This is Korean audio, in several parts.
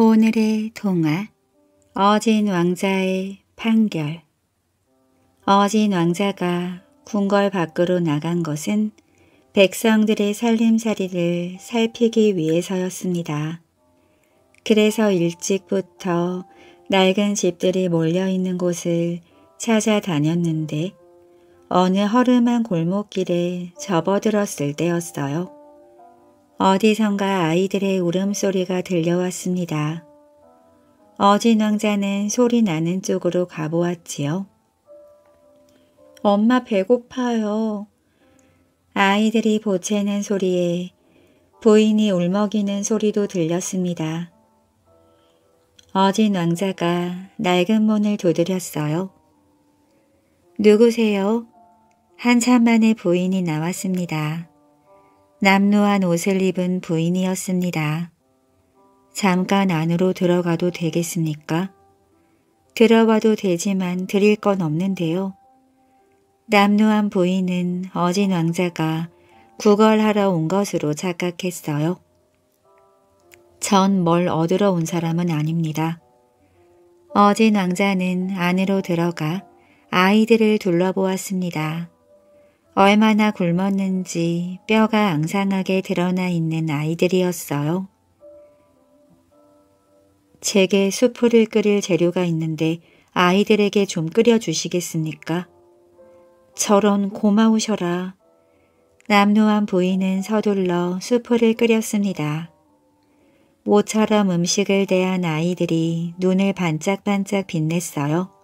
오늘의 동화 어진 왕자의 판결 어진 왕자가 궁궐 밖으로 나간 것은 백성들의 살림살이를 살피기 위해서였습니다. 그래서 일찍부터 낡은 집들이 몰려있는 곳을 찾아다녔는데 어느 허름한 골목길에 접어들었을 때였어요. 어디선가 아이들의 울음소리가 들려왔습니다. 어진 왕자는 소리 나는 쪽으로 가보았지요. 엄마 배고파요. 아이들이 보채는 소리에 부인이 울먹이는 소리도 들렸습니다. 어진 왕자가 낡은 문을 두드렸어요. 누구세요? 한참 만에 부인이 나왔습니다. 남루한 옷을 입은 부인이었습니다. 잠깐 안으로 들어가도 되겠습니까? 들어와도 되지만 드릴 건 없는데요. 남루한 부인은 어진 왕자가 구걸하러 온 것으로 착각했어요. 전 뭘 얻으러 온 사람은 아닙니다. 어진 왕자는 안으로 들어가 아이들을 둘러보았습니다. 얼마나 굶었는지 뼈가 앙상하게 드러나 있는 아이들이었어요. 제게 수프를 끓일 재료가 있는데 아이들에게 좀 끓여주시겠습니까? 저런 고마우셔라. 남루한 부인은 서둘러 수프를 끓였습니다. 모처럼 음식을 대한 아이들이 눈을 반짝반짝 빛냈어요.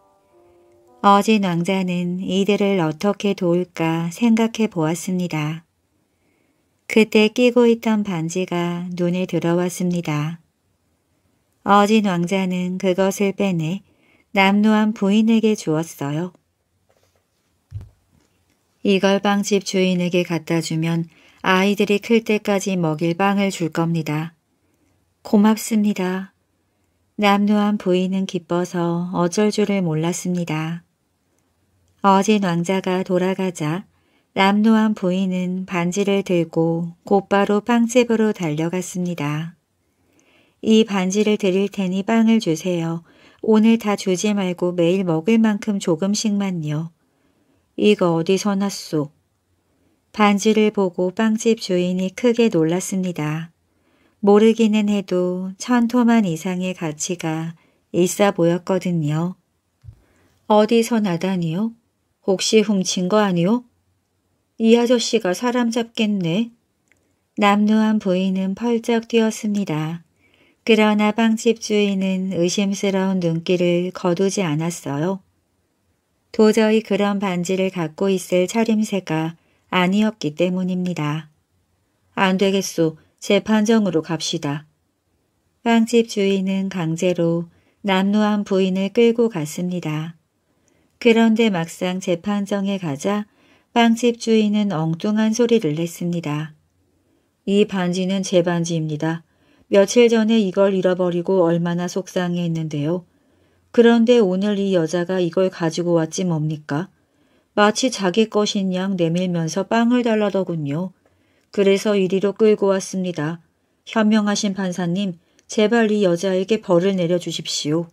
어진 왕자는 이들을 어떻게 도울까 생각해 보았습니다. 그때 끼고 있던 반지가 눈에 들어왔습니다. 어진 왕자는 그것을 빼내 남노한 부인에게 주었어요. 이걸 빵집 주인에게 갖다 주면 아이들이 클 때까지 먹일 빵을 줄 겁니다. 고맙습니다. 남노한 부인은 기뻐서 어쩔 줄을 몰랐습니다. 어진 왕자가 돌아가자 남노한 부인은 반지를 들고 곧바로 빵집으로 달려갔습니다. 이 반지를 드릴 테니 빵을 주세요. 오늘 다 주지 말고 매일 먹을 만큼 조금씩만요. 이거 어디서 났소? 반지를 보고 빵집 주인이 크게 놀랐습니다. 모르기는 해도 천토만 이상의 가치가 있어 보였거든요. 어디서 나다니요? 혹시 훔친 거 아니오? 이 아저씨가 사람 잡겠네. 남루한 부인은 펄쩍 뛰었습니다. 그러나 빵집 주인은 의심스러운 눈길을 거두지 않았어요. 도저히 그런 반지를 갖고 있을 차림새가 아니었기 때문입니다. 안 되겠소. 재판정으로 갑시다. 빵집 주인은 강제로 남루한 부인을 끌고 갔습니다. 그런데 막상 재판정에 가자 빵집 주인은 엉뚱한 소리를 냈습니다. 이 반지는 제 반지입니다. 며칠 전에 이걸 잃어버리고 얼마나 속상해했는데요. 그런데 오늘 이 여자가 이걸 가지고 왔지 뭡니까? 마치 자기 것인 양 내밀면서 빵을 달라더군요. 그래서 이리로 끌고 왔습니다. 현명하신 판사님, 제발 이 여자에게 벌을 내려주십시오.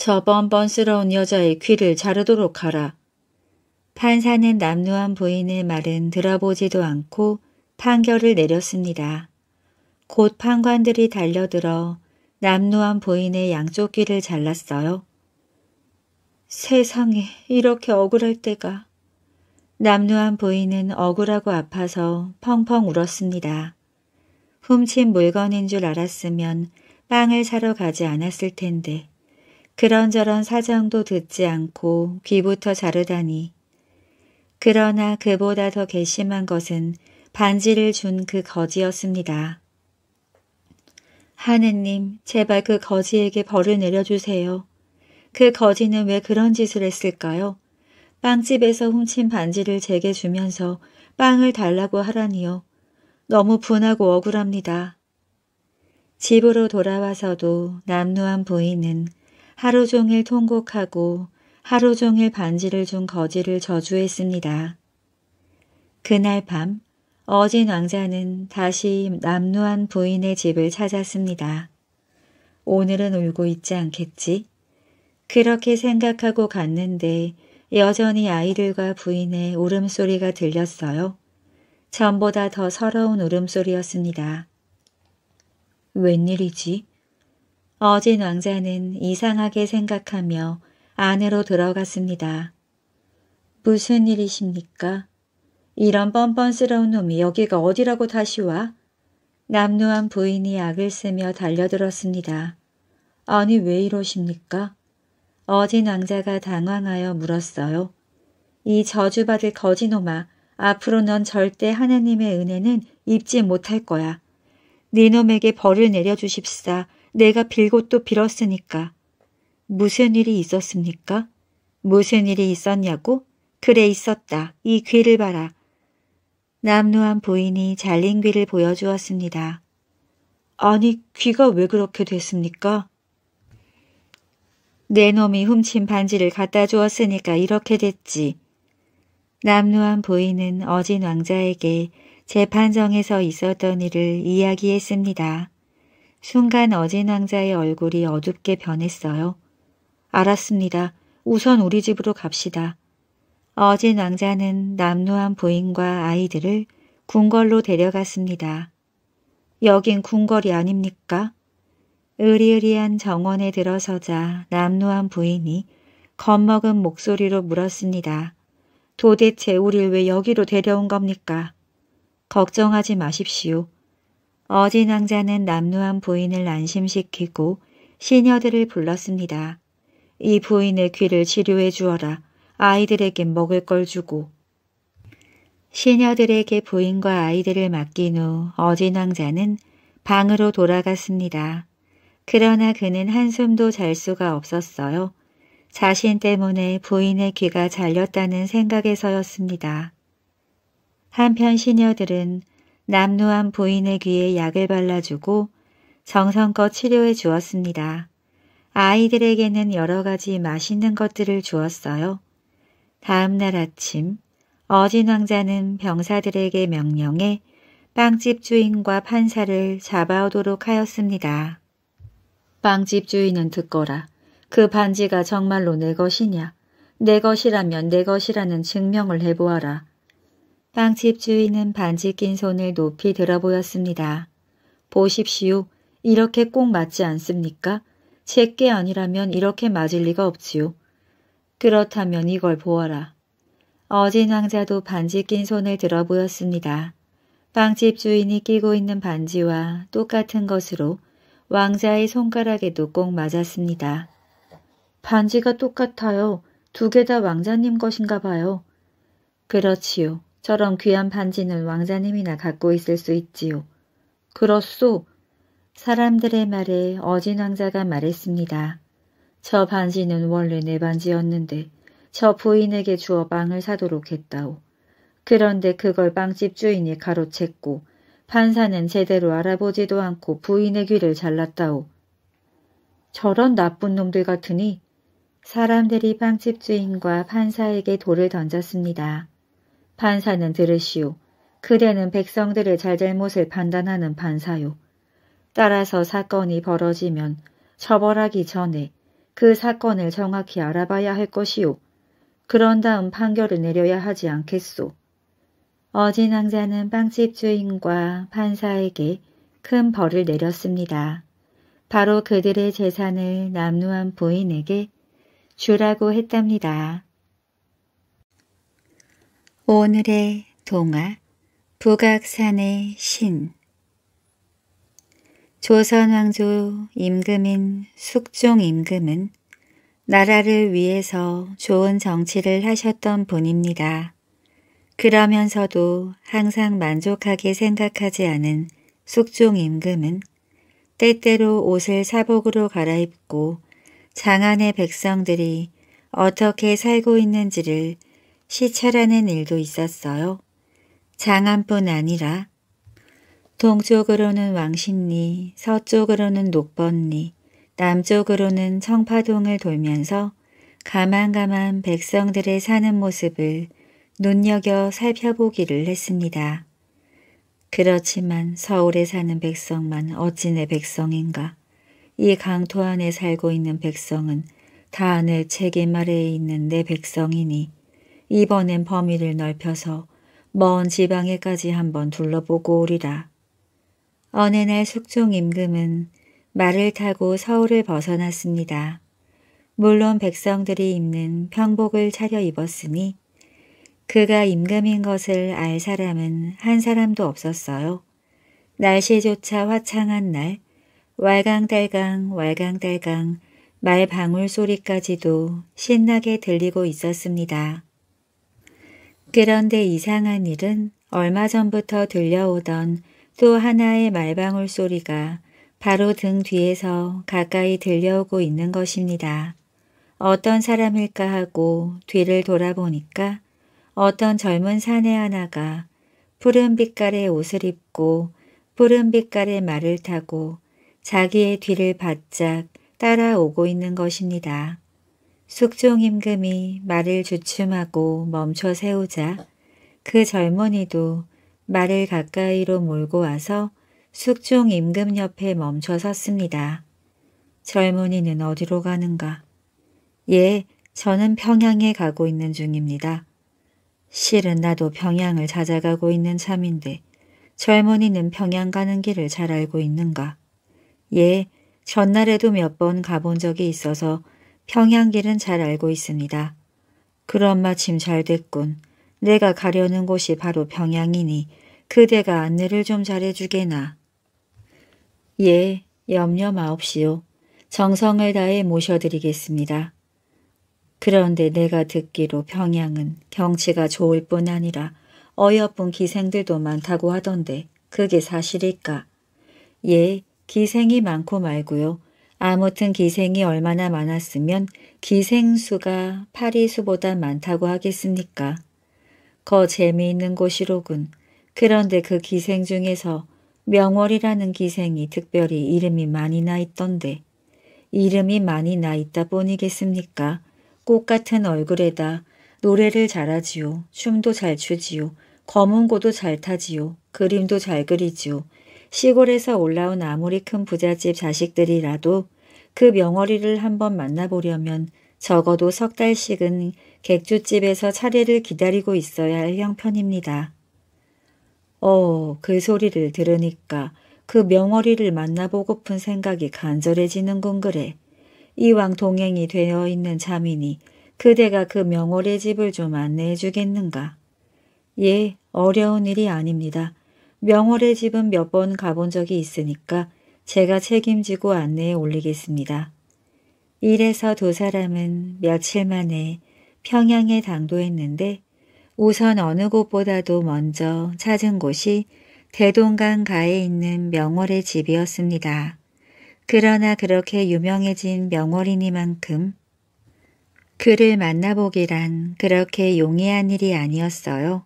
저 번번스러운 여자의 귀를 자르도록 하라. 판사는 남루한 부인의 말은 들어보지도 않고 판결을 내렸습니다. 곧 판관들이 달려들어 남루한 부인의 양쪽 귀를 잘랐어요. 세상에 이렇게 억울할 때가. 남루한 부인은 억울하고 아파서 펑펑 울었습니다. 훔친 물건인 줄 알았으면 빵을 사러 가지 않았을 텐데 그런저런 사정도 듣지 않고 귀부터 자르다니. 그러나 그보다 더 괘씸한 것은 반지를 준 그 거지였습니다. 하느님, 제발 그 거지에게 벌을 내려주세요. 그 거지는 왜 그런 짓을 했을까요? 빵집에서 훔친 반지를 제게 주면서 빵을 달라고 하라니요. 너무 분하고 억울합니다. 집으로 돌아와서도 남루한 부인은 하루 종일 통곡하고 하루 종일 반지를 준 거지를 저주했습니다. 그날 밤 어진 왕자는 다시 남루한 부인의 집을 찾았습니다. 오늘은 울고 있지 않겠지? 그렇게 생각하고 갔는데 여전히 아이들과 부인의 울음소리가 들렸어요. 전보다 더 서러운 울음소리였습니다. 웬일이지? 어진 왕자는 이상하게 생각하며 안으로 들어갔습니다. 무슨 일이십니까? 이런 뻔뻔스러운 놈이 여기가 어디라고 다시 와? 남루한 부인이 악을 쓰며 달려들었습니다. 아니 왜 이러십니까? 어진 왕자가 당황하여 물었어요. 이 저주받을 거지놈아 앞으로 넌 절대 하나님의 은혜는 입지 못할 거야. 네놈에게 벌을 내려주십사 내가 빌고 또 빌었으니까. 무슨 일이 있었습니까? 무슨 일이 있었냐고? 그래 있었다. 이 귀를 봐라. 남루한 보인이 잘린 귀를 보여주었습니다. 아니 귀가 왜 그렇게 됐습니까? 내 놈이 훔친 반지를 갖다 주었으니까 이렇게 됐지. 남루한 보인은 어진 왕자에게 재판정에서 있었던 일을 이야기했습니다. 순간 어진 왕자의 얼굴이 어둡게 변했어요. 알았습니다. 우선 우리 집으로 갑시다. 어진 왕자는 남루한 부인과 아이들을 궁궐로 데려갔습니다. 여긴 궁궐이 아닙니까? 의리의리한 정원에 들어서자 남루한 부인이 겁먹은 목소리로 물었습니다. 도대체 우릴 왜 여기로 데려온 겁니까? 걱정하지 마십시오. 어진 왕자는 남루한 부인을 안심시키고 시녀들을 불렀습니다. 이 부인의 귀를 치료해 주어라. 아이들에게 먹을 걸 주고. 시녀들에게 부인과 아이들을 맡긴 후 어진 왕자는 방으로 돌아갔습니다. 그러나 그는 한숨도 잘 수가 없었어요. 자신 때문에 부인의 귀가 잘렸다는 생각에서였습니다. 한편 시녀들은 남루한 부인의 귀에 약을 발라주고 정성껏 치료해 주었습니다. 아이들에게는 여러 가지 맛있는 것들을 주었어요. 다음 날 아침 어진 왕자는 병사들에게 명령해 빵집 주인과 판사를 잡아오도록 하였습니다. 빵집 주인은 듣거라. 그 반지가 정말로 내 것이냐. 내 것이라면 내 것이라는 증명을 해보아라. 빵집 주인은 반지 낀 손을 높이 들어 보였습니다. 보십시오. 이렇게 꼭 맞지 않습니까? 제게 아니라면 이렇게 맞을 리가 없지요. 그렇다면 이걸 보아라. 어진 왕자도 반지 낀 손을 들어 보였습니다. 빵집 주인이 끼고 있는 반지와 똑같은 것으로 왕자의 손가락에도 꼭 맞았습니다. 반지가 똑같아요. 두 개 다 왕자님 것인가 봐요. 그렇지요. 저런 귀한 반지는 왕자님이나 갖고 있을 수 있지요. 그렇소. 사람들의 말에 어진 왕자가 말했습니다. 저 반지는 원래 내 반지였는데 저 부인에게 주어 빵을 사도록 했다오. 그런데 그걸 빵집 주인이 가로챘고 판사는 제대로 알아보지도 않고 부인의 귀를 잘랐다오. 저런 나쁜 놈들 같으니 사람들이 빵집 주인과 판사에게 돌을 던졌습니다. 판사는 들으시오. 그대는 백성들의 잘잘못을 판단하는 판사요. 따라서 사건이 벌어지면 처벌하기 전에 그 사건을 정확히 알아봐야 할 것이오. 그런 다음 판결을 내려야 하지 않겠소. 어진 왕자는 빵집 주인과 판사에게 큰 벌을 내렸습니다. 바로 그들의 재산을 남루한 부인에게 주라고 했답니다. 오늘의 동화 북악산의 신 조선왕조 임금인 숙종 임금은 나라를 위해서 좋은 정치를 하셨던 분입니다. 그러면서도 항상 만족하게 생각하지 않은 숙종 임금은 때때로 옷을 사복으로 갈아입고 장안의 백성들이 어떻게 살고 있는지를 시찰하는 일도 있었어요. 장안뿐 아니라 동쪽으로는 왕신리, 서쪽으로는 녹번리, 남쪽으로는 청파동을 돌면서 가만가만 백성들의 사는 모습을 눈여겨 살펴보기를 했습니다. 그렇지만 서울에 사는 백성만 어찌 내 백성인가. 이 강토 안에 살고 있는 백성은 다 내 책임 아래에 있는 내 백성이니 이번엔 범위를 넓혀서 먼 지방에까지 한번 둘러보고 오리라. 어느 날 숙종 임금은 말을 타고 서울을 벗어났습니다. 물론 백성들이 입는 평복을 차려 입었으니 그가 임금인 것을 알 사람은 한 사람도 없었어요. 날씨조차 화창한 날 왈강달강 왈강달강 말방울 소리까지도 신나게 들리고 있었습니다. 그런데 이상한 일은 얼마 전부터 들려오던 또 하나의 말방울 소리가 바로 등 뒤에서 가까이 들려오고 있는 것입니다. 어떤 사람일까 하고 뒤를 돌아보니까 어떤 젊은 사내 하나가 푸른 빛깔의 옷을 입고 푸른 빛깔의 말을 타고 자기의 뒤를 바짝 따라오고 있는 것입니다. 숙종 임금이 말을 주춤하고 멈춰 세우자 그 젊은이도 말을 가까이로 몰고 와서 숙종 임금 옆에 멈춰 섰습니다. 젊은이는 어디로 가는가? 예, 저는 평양에 가고 있는 중입니다. 실은 나도 평양을 찾아가고 있는 참인데 젊은이는 평양 가는 길을 잘 알고 있는가? 예, 전날에도 몇 번 가본 적이 있어서 평양길은 잘 알고 있습니다. 그런 마침 잘 됐군. 내가 가려는 곳이 바로 평양이니 그대가 안내를 좀 잘해주게나. 예, 염려 마옵시오. 정성을 다해 모셔드리겠습니다. 그런데 내가 듣기로 평양은 경치가 좋을 뿐 아니라 어여쁜 기생들도 많다고 하던데 그게 사실일까? 예, 기생이 많고 말고요. 아무튼 기생이 얼마나 많았으면 기생수가 파리수보다 많다고 하겠습니까? 거 재미있는 곳이로군. 그런데 그 기생 중에서 명월이라는 기생이 특별히 이름이 많이 나 있던데 이름이 많이 나 있다 뿐이겠습니까꽃 같은 얼굴에다 노래를 잘하지요. 춤도 잘 추지요. 검은고도 잘 타지요. 그림도 잘 그리지요. 시골에서 올라온 아무리 큰 부잣집 자식들이라도 그 명어리를 한번 만나보려면 적어도 석 달씩은 객주집에서 차례를 기다리고 있어야 할 형편입니다. 어, 그 소리를 들으니까 그 명어리를 만나보고픈 생각이 간절해지는군 그래. 이왕 동행이 되어 있는 자민이 그대가 그 명월의 집을 좀 안내해 주겠는가? 예, 어려운 일이 아닙니다. 명월의 집은 몇 번 가본 적이 있으니까 제가 책임지고 안내해 올리겠습니다. 이래서 두 사람은 며칠 만에 평양에 당도했는데 우선 어느 곳보다도 먼저 찾은 곳이 대동강 가에 있는 명월의 집이었습니다. 그러나 그렇게 유명해진 명월이니만큼 그를 만나보기란 그렇게 용이한 일이 아니었어요.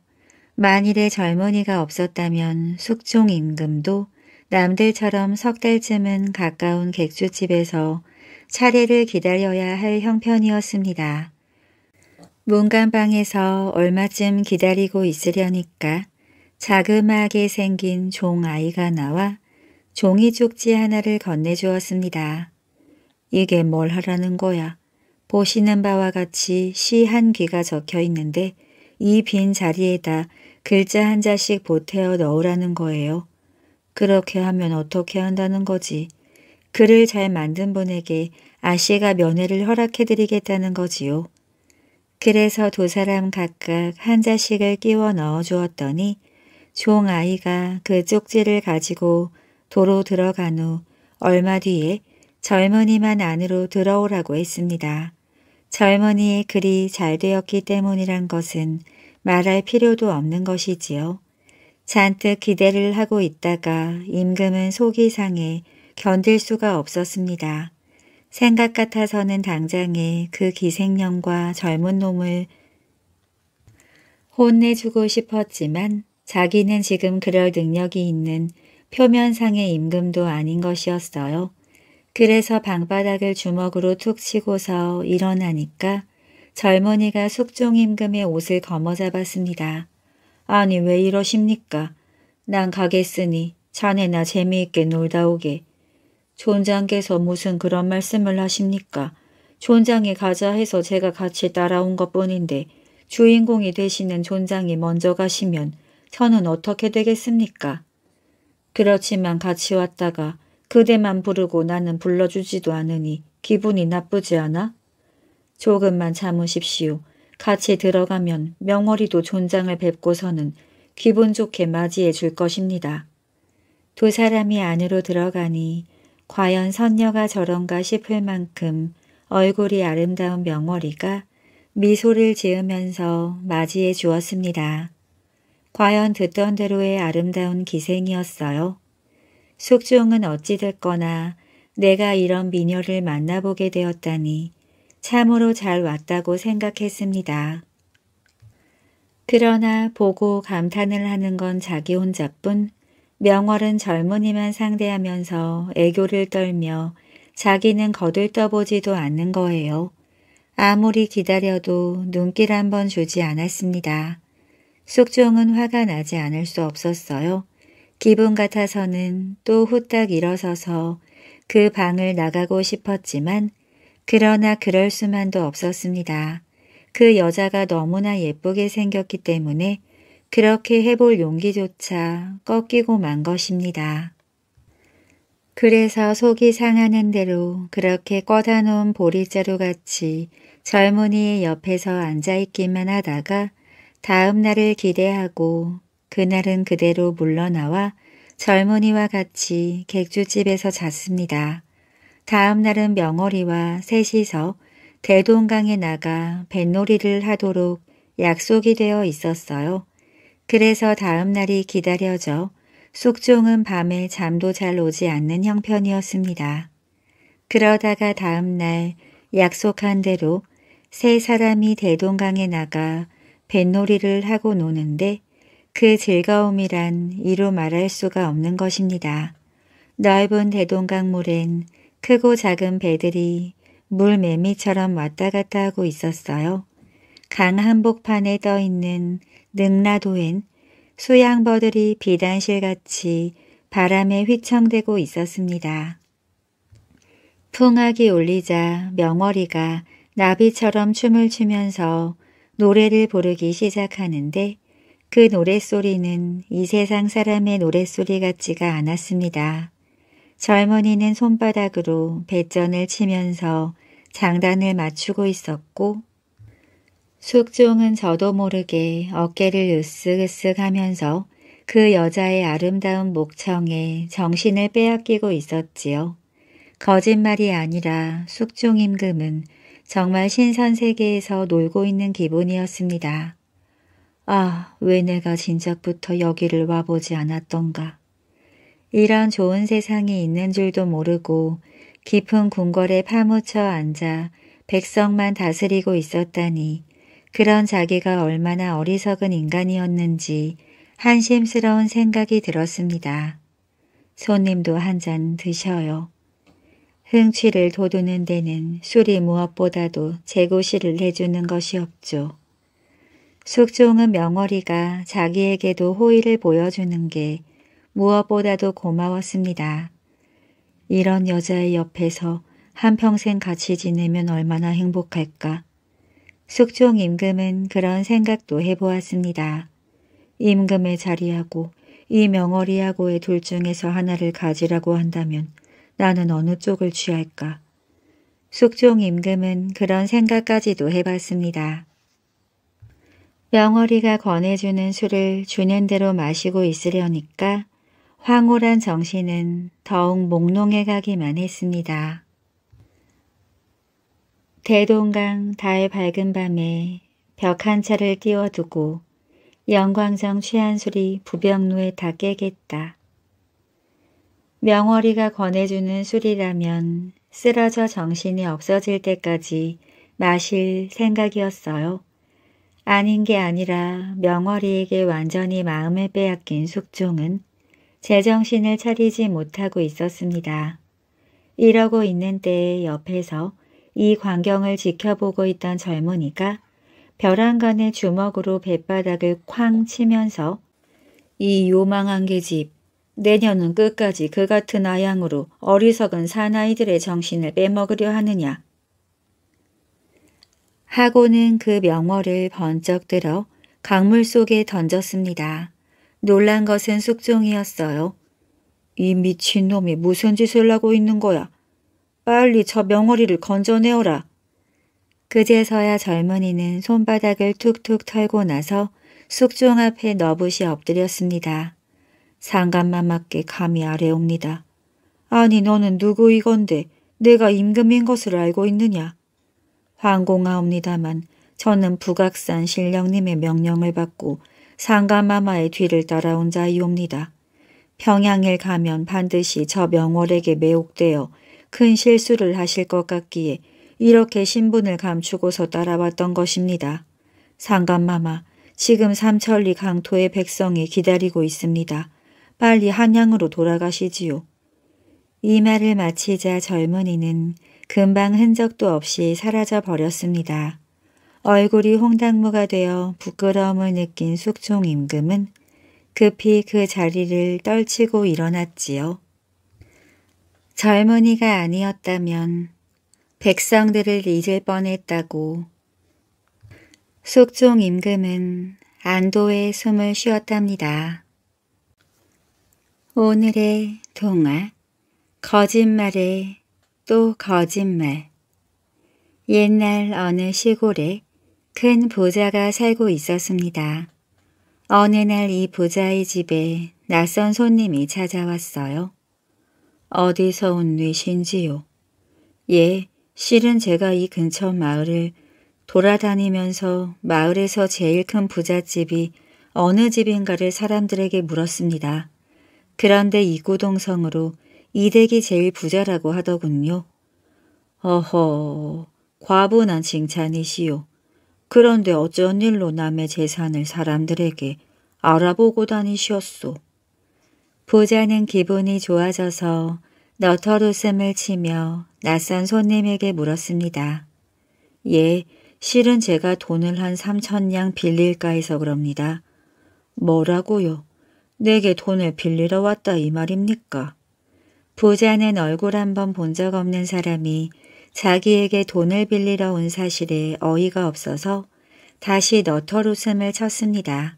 만일에 젊은이가 없었다면 숙종 임금도 남들처럼 석 달쯤은 가까운 객주집에서 차례를 기다려야 할 형편이었습니다. 문간방에서 얼마쯤 기다리고 있으려니까 자그마하게 생긴 종아이가 나와 종이 쪽지 하나를 건네주었습니다. 이게 뭘 하라는 거야. 보시는 바와 같이 시 한 귀가 적혀 있는데 이 빈 자리에다 글자 한 자씩 보태어 넣으라는 거예요. 그렇게 하면 어떻게 한다는 거지. 글을 잘 만든 분에게 아씨가 면회를 허락해드리겠다는 거지요. 그래서 두 사람 각각 한 자씩을 끼워 넣어 주었더니 종아이가 그 쪽지를 가지고 도로 들어간 후 얼마 뒤에 젊은이만 안으로 들어오라고 했습니다. 젊은이의 글이 잘 되었기 때문이란 것은 말할 필요도 없는 것이지요. 잔뜩 기대를 하고 있다가 임금은 속이 상해 견딜 수가 없었습니다. 생각 같아서는 당장에 그 기생령과 젊은 놈을 혼내주고 싶었지만 자기는 지금 그럴 능력이 있는 표면상의 임금도 아닌 것이었어요. 그래서 방바닥을 주먹으로 툭 치고서 일어나니까 젊은이가 숙종임금의 옷을 거머잡았습니다. 아니 왜 이러십니까? 난 가겠으니 자네나 재미있게 놀다 오게. 존장께서 무슨 그런 말씀을 하십니까? 존장이 가자 해서 제가 같이 따라온 것뿐인데 주인공이 되시는 존장이 먼저 가시면 저는 어떻게 되겠습니까? 그렇지만 같이 왔다가 그대만 부르고 나는 불러주지도 않으니 기분이 나쁘지 않아? 조금만 참으십시오. 같이 들어가면 명월이도 존장을 뵙고서는 기분 좋게 맞이해 줄 것입니다. 두 사람이 안으로 들어가니 과연 선녀가 저런가 싶을 만큼 얼굴이 아름다운 명월이가 미소를 지으면서 맞이해 주었습니다. 과연 듣던 대로의 아름다운 기생이었어요. 숙종은 어찌 됐거나 내가 이런 미녀를 만나보게 되었다니 참으로 잘 왔다고 생각했습니다. 그러나 보고 감탄을 하는 건 자기 혼자뿐 명월은 젊은이만 상대하면서 애교를 떨며 자기는 거들떠보지도 않는 거예요. 아무리 기다려도 눈길 한번 주지 않았습니다. 숙종은 화가 나지 않을 수 없었어요. 기분 같아서는 또 후딱 일어서서 그 방을 나가고 싶었지만 그러나 그럴 수만도 없었습니다. 그 여자가 너무나 예쁘게 생겼기 때문에 그렇게 해볼 용기조차 꺾이고 만 것입니다. 그래서 속이 상하는 대로 그렇게 꺼다 놓은 보리자루 같이 젊은이의 옆에서 앉아있기만 하다가 다음 날을 기대하고 그날은 그대로 물러나와 젊은이와 같이 객주집에서 잤습니다. 다음 날은 명월이와 셋이서 대동강에 나가 뱃놀이를 하도록 약속이 되어 있었어요. 그래서 다음 날이 기다려져 숙종은 밤에 잠도 잘 오지 않는 형편이었습니다. 그러다가 다음 날 약속한 대로 세 사람이 대동강에 나가 뱃놀이를 하고 노는데 그 즐거움이란 이루 말할 수가 없는 것입니다. 넓은 대동강물엔 크고 작은 배들이 물매미처럼 왔다 갔다 하고 있었어요. 강 한복판에 떠 있는 능라도엔 수양버들이 비단실같이 바람에 휘청대고 있었습니다. 풍악이 울리자 명월이가 나비처럼 춤을 추면서 노래를 부르기 시작하는데 그 노랫소리는 이 세상 사람의 노랫소리 같지가 않았습니다. 젊은이는 손바닥으로 배전을 치면서 장단을 맞추고 있었고 숙종은 저도 모르게 어깨를 으쓱으쓱 하면서 그 여자의 아름다운 목청에 정신을 빼앗기고 있었지요. 거짓말이 아니라 숙종 임금은 정말 신선 세계에서 놀고 있는 기분이었습니다. 아, 왜 내가 진작부터 여기를 와보지 않았던가. 이런 좋은 세상이 있는 줄도 모르고 깊은 궁궐에 파묻혀 앉아 백성만 다스리고 있었다니 그런 자기가 얼마나 어리석은 인간이었는지 한심스러운 생각이 들었습니다. 손님도 한 잔 드셔요. 흥취를 돋두는 데는 술이 무엇보다도 재고시를 해주는 것이 없죠. 숙종은 명월이가 자기에게도 호의를 보여주는 게 무엇보다도 고마웠습니다. 이런 여자의 옆에서 한평생 같이 지내면 얼마나 행복할까. 숙종 임금은 그런 생각도 해보았습니다. 임금의 자리하고 이 명월이하고의 둘 중에서 하나를 가지라고 한다면 나는 어느 쪽을 취할까. 숙종 임금은 그런 생각까지도 해봤습니다. 명월이가 권해주는 술을 주는 대로 마시고 있으려니까 황홀한 정신은 더욱 몽롱해 가기만 했습니다. 대동강 달 밝은 밤에 벽 한 차를 띄워두고 영광정 취한술이 부병로에 다 깨겠다. 명월이가 권해주는 술이라면 쓰러져 정신이 없어질 때까지 마실 생각이었어요. 아닌 게 아니라 명월이에게 완전히 마음을 빼앗긴 숙종은 제정신을 차리지 못하고 있었습니다. 이러고 있는 때에 옆에서 이 광경을 지켜보고 있던 젊은이가 벼랑간의 주먹으로 뱃바닥을 쾅 치면서 이 요망한 계집 내년은 끝까지 그 같은 아양으로 어리석은 사나이들의 정신을 빼먹으려 하느냐 하고는 그 명월을 번쩍 들어 강물 속에 던졌습니다. 놀란 것은 숙종이었어요. 이 미친놈이 무슨 짓을 하고 있는 거야. 빨리 저 명어리를 건져내어라. 그제서야 젊은이는 손바닥을 툭툭 털고 나서 숙종 앞에 너부이 엎드렸습니다. 상감만 맞게 감이 아래옵니다. 아니 너는 누구이건데 내가 임금인 것을 알고 있느냐. 황공하옵니다만 저는 북악산 신령님의 명령을 받고 상가마마의 뒤를 따라온 자이옵니다. 평양을 가면 반드시 저 명월에게 매혹되어 큰 실수를 하실 것 같기에 이렇게 신분을 감추고서 따라왔던 것입니다. 상감마마, 지금 삼천리 강토의 백성이 기다리고 있습니다. 빨리 한양으로 돌아가시지요. 이 말을 마치자 젊은이는 금방 흔적도 없이 사라져 버렸습니다. 얼굴이 홍당무가 되어 부끄러움을 느낀 숙종 임금은 급히 그 자리를 떨치고 일어났지요. 젊은이가 아니었다면 백성들을 잊을 뻔했다고 숙종 임금은 안도의 숨을 쉬었답니다. 오늘의 동화 거짓말에 또 거짓말 옛날 어느 시골에 큰부자가 살고 있었습니다. 어느 날 이부자의 집에 낯선 손님이 찾아왔어요. 어디서 온뇌신지요 예, 실은 제가 이 근처 마을을 돌아다니면서 마을에서 제일 큰 부잣집이 어느 집인가를 사람들에게 물었습니다. 그런데 이구동성으로 이댁이 제일 부자라고 하더군요. 어허, 과분한 칭찬이시오 그런데 어쩐 일로 남의 재산을 사람들에게 알아보고 다니시었소. 부자는 기분이 좋아져서 너털웃음을 치며 낯선 손님에게 물었습니다. 예, 실은 제가 돈을 한 3천냥 빌릴까 해서 그럽니다. 뭐라고요? 내게 돈을 빌리러 왔다 이 말입니까? 부자는 얼굴 한번 본 적 없는 사람이 자기에게 돈을 빌리러 온 사실에 어이가 없어서 다시 너털웃음을 쳤습니다.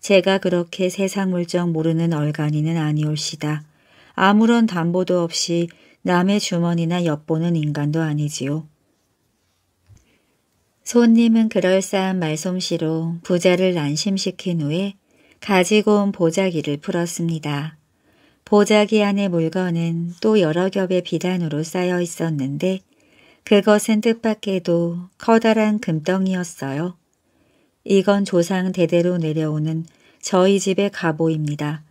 제가 그렇게 세상 물정 모르는 얼간이는 아니올시다. 아무런 담보도 없이 남의 주머니나 엿보는 인간도 아니지요. 손님은 그럴싸한 말솜씨로 부자를 난심시킨 후에 가지고 온 보자기를 풀었습니다. 보자기 안의 물건은 또 여러 겹의 비단으로 쌓여 있었는데 그것은 뜻밖에도 커다란 금덩이였어요. 이건 조상 대대로 내려오는 저희 집의 가보입니다.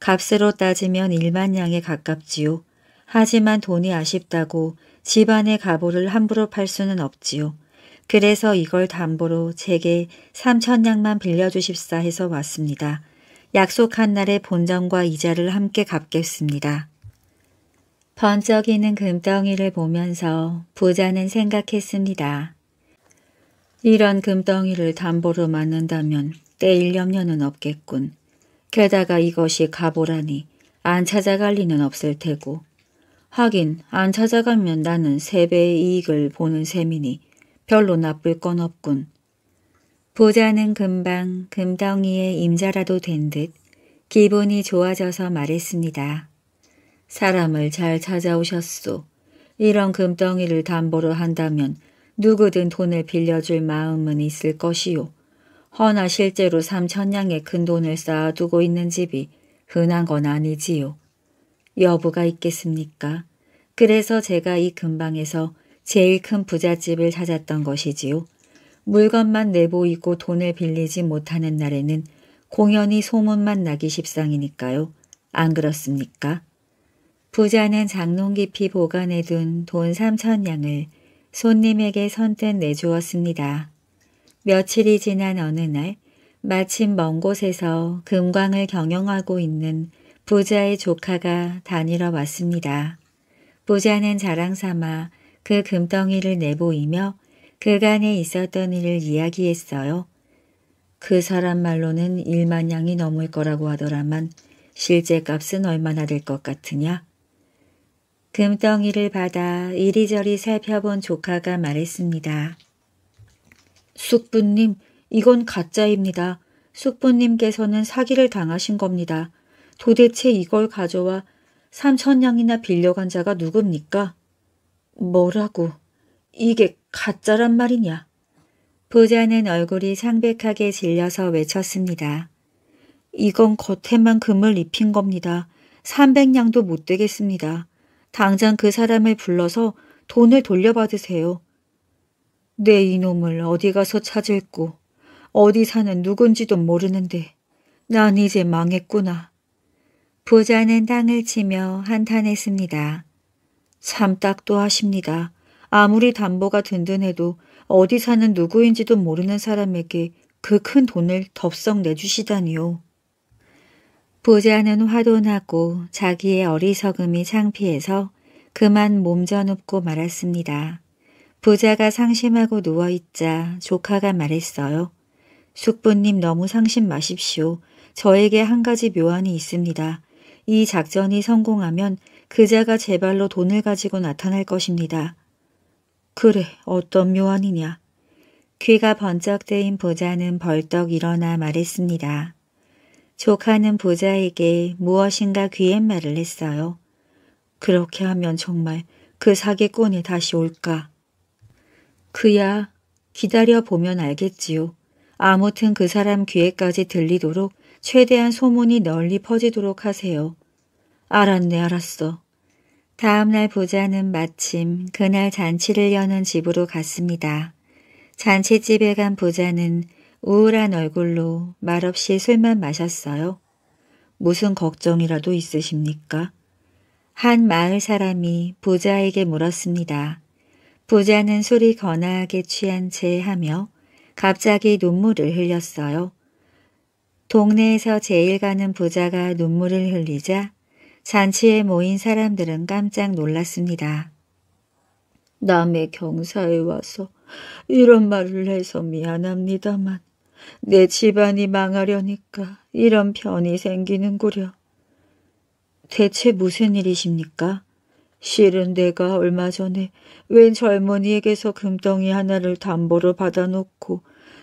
값으로 따지면 1만 양에 가깝지요. 하지만 돈이 아쉽다고 집안의 가보를 함부로 팔 수는 없지요. 그래서 이걸 담보로 제게 3천 양만 빌려주십사 해서 왔습니다. 약속한 날에 본전과 이자를 함께 갚겠습니다. 번쩍이는 금덩이를 보면서 부자는 생각했습니다. 이런 금덩이를 담보로 만든다면 떼일 염려는 없겠군. 게다가 이것이 가보라니 안 찾아갈 리는 없을 테고. 하긴 안 찾아가면 나는 세배의 이익을 보는 셈이니 별로 나쁠 건 없군. 보자는 금방 금덩이의 임자라도 된 듯 기분이 좋아져서 말했습니다. 사람을 잘 찾아오셨소. 이런 금덩이를 담보로 한다면 누구든 돈을 빌려줄 마음은 있을 것이요. 허나 실제로 삼천냥의 큰 돈을 쌓아두고 있는 집이 흔한 건 아니지요. 여부가 있겠습니까? 그래서 제가 이금방에서 제일 큰 부잣집을 찾았던 것이지요. 물건만 내보이고 돈을 빌리지 못하는 날에는 공연히 소문만 나기 십상이니까요. 안 그렇습니까? 부자는 장롱 깊이 보관해둔 돈 3천냥을 손님에게 선뜻 내주었습니다. 며칠이 지난 어느 날 마침 먼 곳에서 금광을 경영하고 있는 부자의 조카가 다니러 왔습니다. 부자는 자랑삼아 그 금덩이를 내보이며 그간에 있었던 일을 이야기했어요. 그 사람 말로는 1만 냥이 넘을 거라고 하더라만 실제 값은 얼마나 될 것 같으냐? 금덩이를 받아 이리저리 살펴본 조카가 말했습니다. 숙부님, 이건 가짜입니다. 숙부님께서는 사기를 당하신 겁니다. 도대체 이걸 가져와 삼천냥이나 빌려간 자가 누굽니까? 뭐라고? 이게 가짜란 말이냐. 부자는 얼굴이 상백하게 질려서 외쳤습니다. 이건 겉에만 금을 입힌 겁니다. 300냥도 못 되겠습니다. 당장 그 사람을 불러서 돈을 돌려받으세요. 내 네, 이놈을 어디 가서 찾을꼬. 어디 사는 누군지도 모르는데 난 이제 망했구나. 부자는 땅을 치며 한탄했습니다. 참 딱도 하십니다. 아무리 담보가 든든해도 어디 사는 누구인지도 모르는 사람에게 그 큰 돈을 덥석 내주시다니요. 부자는 화돈하고 자기의 어리석음이 창피해서 그만 몸져눕고 말았습니다. 부자가 상심하고 누워있자 조카가 말했어요. 숙부님 너무 상심 마십시오. 저에게 한 가지 묘안이 있습니다. 이 작전이 성공하면 그자가 제 발로 돈을 가지고 나타날 것입니다. 그래 어떤 묘안이냐. 귀가 번쩍 뜨인 보자는 벌떡 일어나 말했습니다. 조카는 보자에게 무엇인가 귀한 말을 했어요. 그렇게 하면 정말 그 사기꾼이 다시 올까? 그야 기다려보면 알겠지요. 아무튼 그 사람 귀에까지 들리도록 최대한 소문이 널리 퍼지도록 하세요. 알았네 알았어. 다음날 부자는 마침 그날 잔치를 여는 집으로 갔습니다. 잔치집에 간 부자는 우울한 얼굴로 말없이 술만 마셨어요. 무슨 걱정이라도 있으십니까? 한 마을 사람이 부자에게 물었습니다. 부자는 술이 거나하게 취한 채 하며 갑자기 눈물을 흘렸어요. 동네에서 제일 가는 부자가 눈물을 흘리자 잔치에 모인 사람들은 깜짝 놀랐습니다. 남의 경사에 와서 이런 말을 해서 미안합니다만 내 집안이 망하려니까 이런 편이 생기는구려. 대체 무슨 일이십니까? 실은 내가 얼마 전에 웬 젊은이에게서 금덩이 하나를 담보로 받아놓고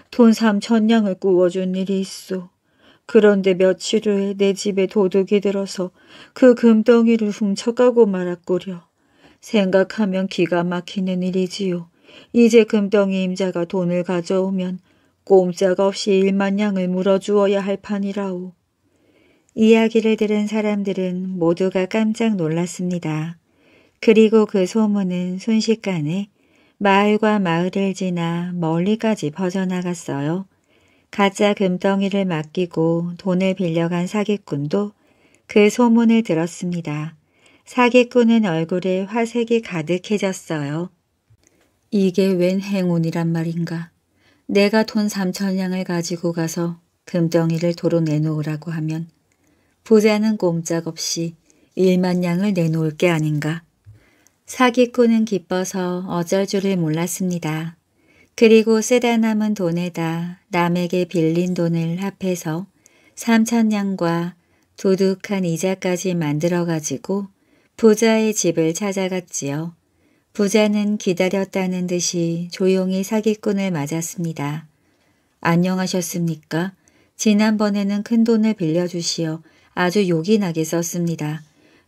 돈 삼천냥을 꾸워준 일이 있어. 그런데 며칠 후에 내 집에 도둑이 들어서 그 금덩이를 훔쳐가고 말았구려. 생각하면 기가 막히는 일이지요. 이제 금덩이 임자가 돈을 가져오면 꼼짝없이 일만양을 물어주어야 할 판이라오. 이야기를 들은 사람들은 모두가 깜짝 놀랐습니다. 그리고 그 소문은 순식간에 마을과 마을을 지나 멀리까지 퍼져나갔어요. 가짜 금덩이를 맡기고 돈을 빌려간 사기꾼도 그 소문을 들었습니다. 사기꾼은 얼굴에 화색이 가득해졌어요. 이게 웬 행운이란 말인가. 내가 돈3천량을 가지고 가서 금덩이를 도로 내놓으라고 하면 부자는 꼼짝없이 1만 량을 내놓을 게 아닌가. 사기꾼은 기뻐서 어쩔 줄을 몰랐습니다. 그리고 쓰다 남은 돈에다 남에게 빌린 돈을 합해서 삼천냥과 도둑한 이자까지 만들어가지고 부자의 집을 찾아갔지요. 부자는 기다렸다는 듯이 조용히 사기꾼을 맞았습니다. 안녕하셨습니까? 지난번에는 큰 돈을 빌려주시어 아주 요긴하게 썼습니다.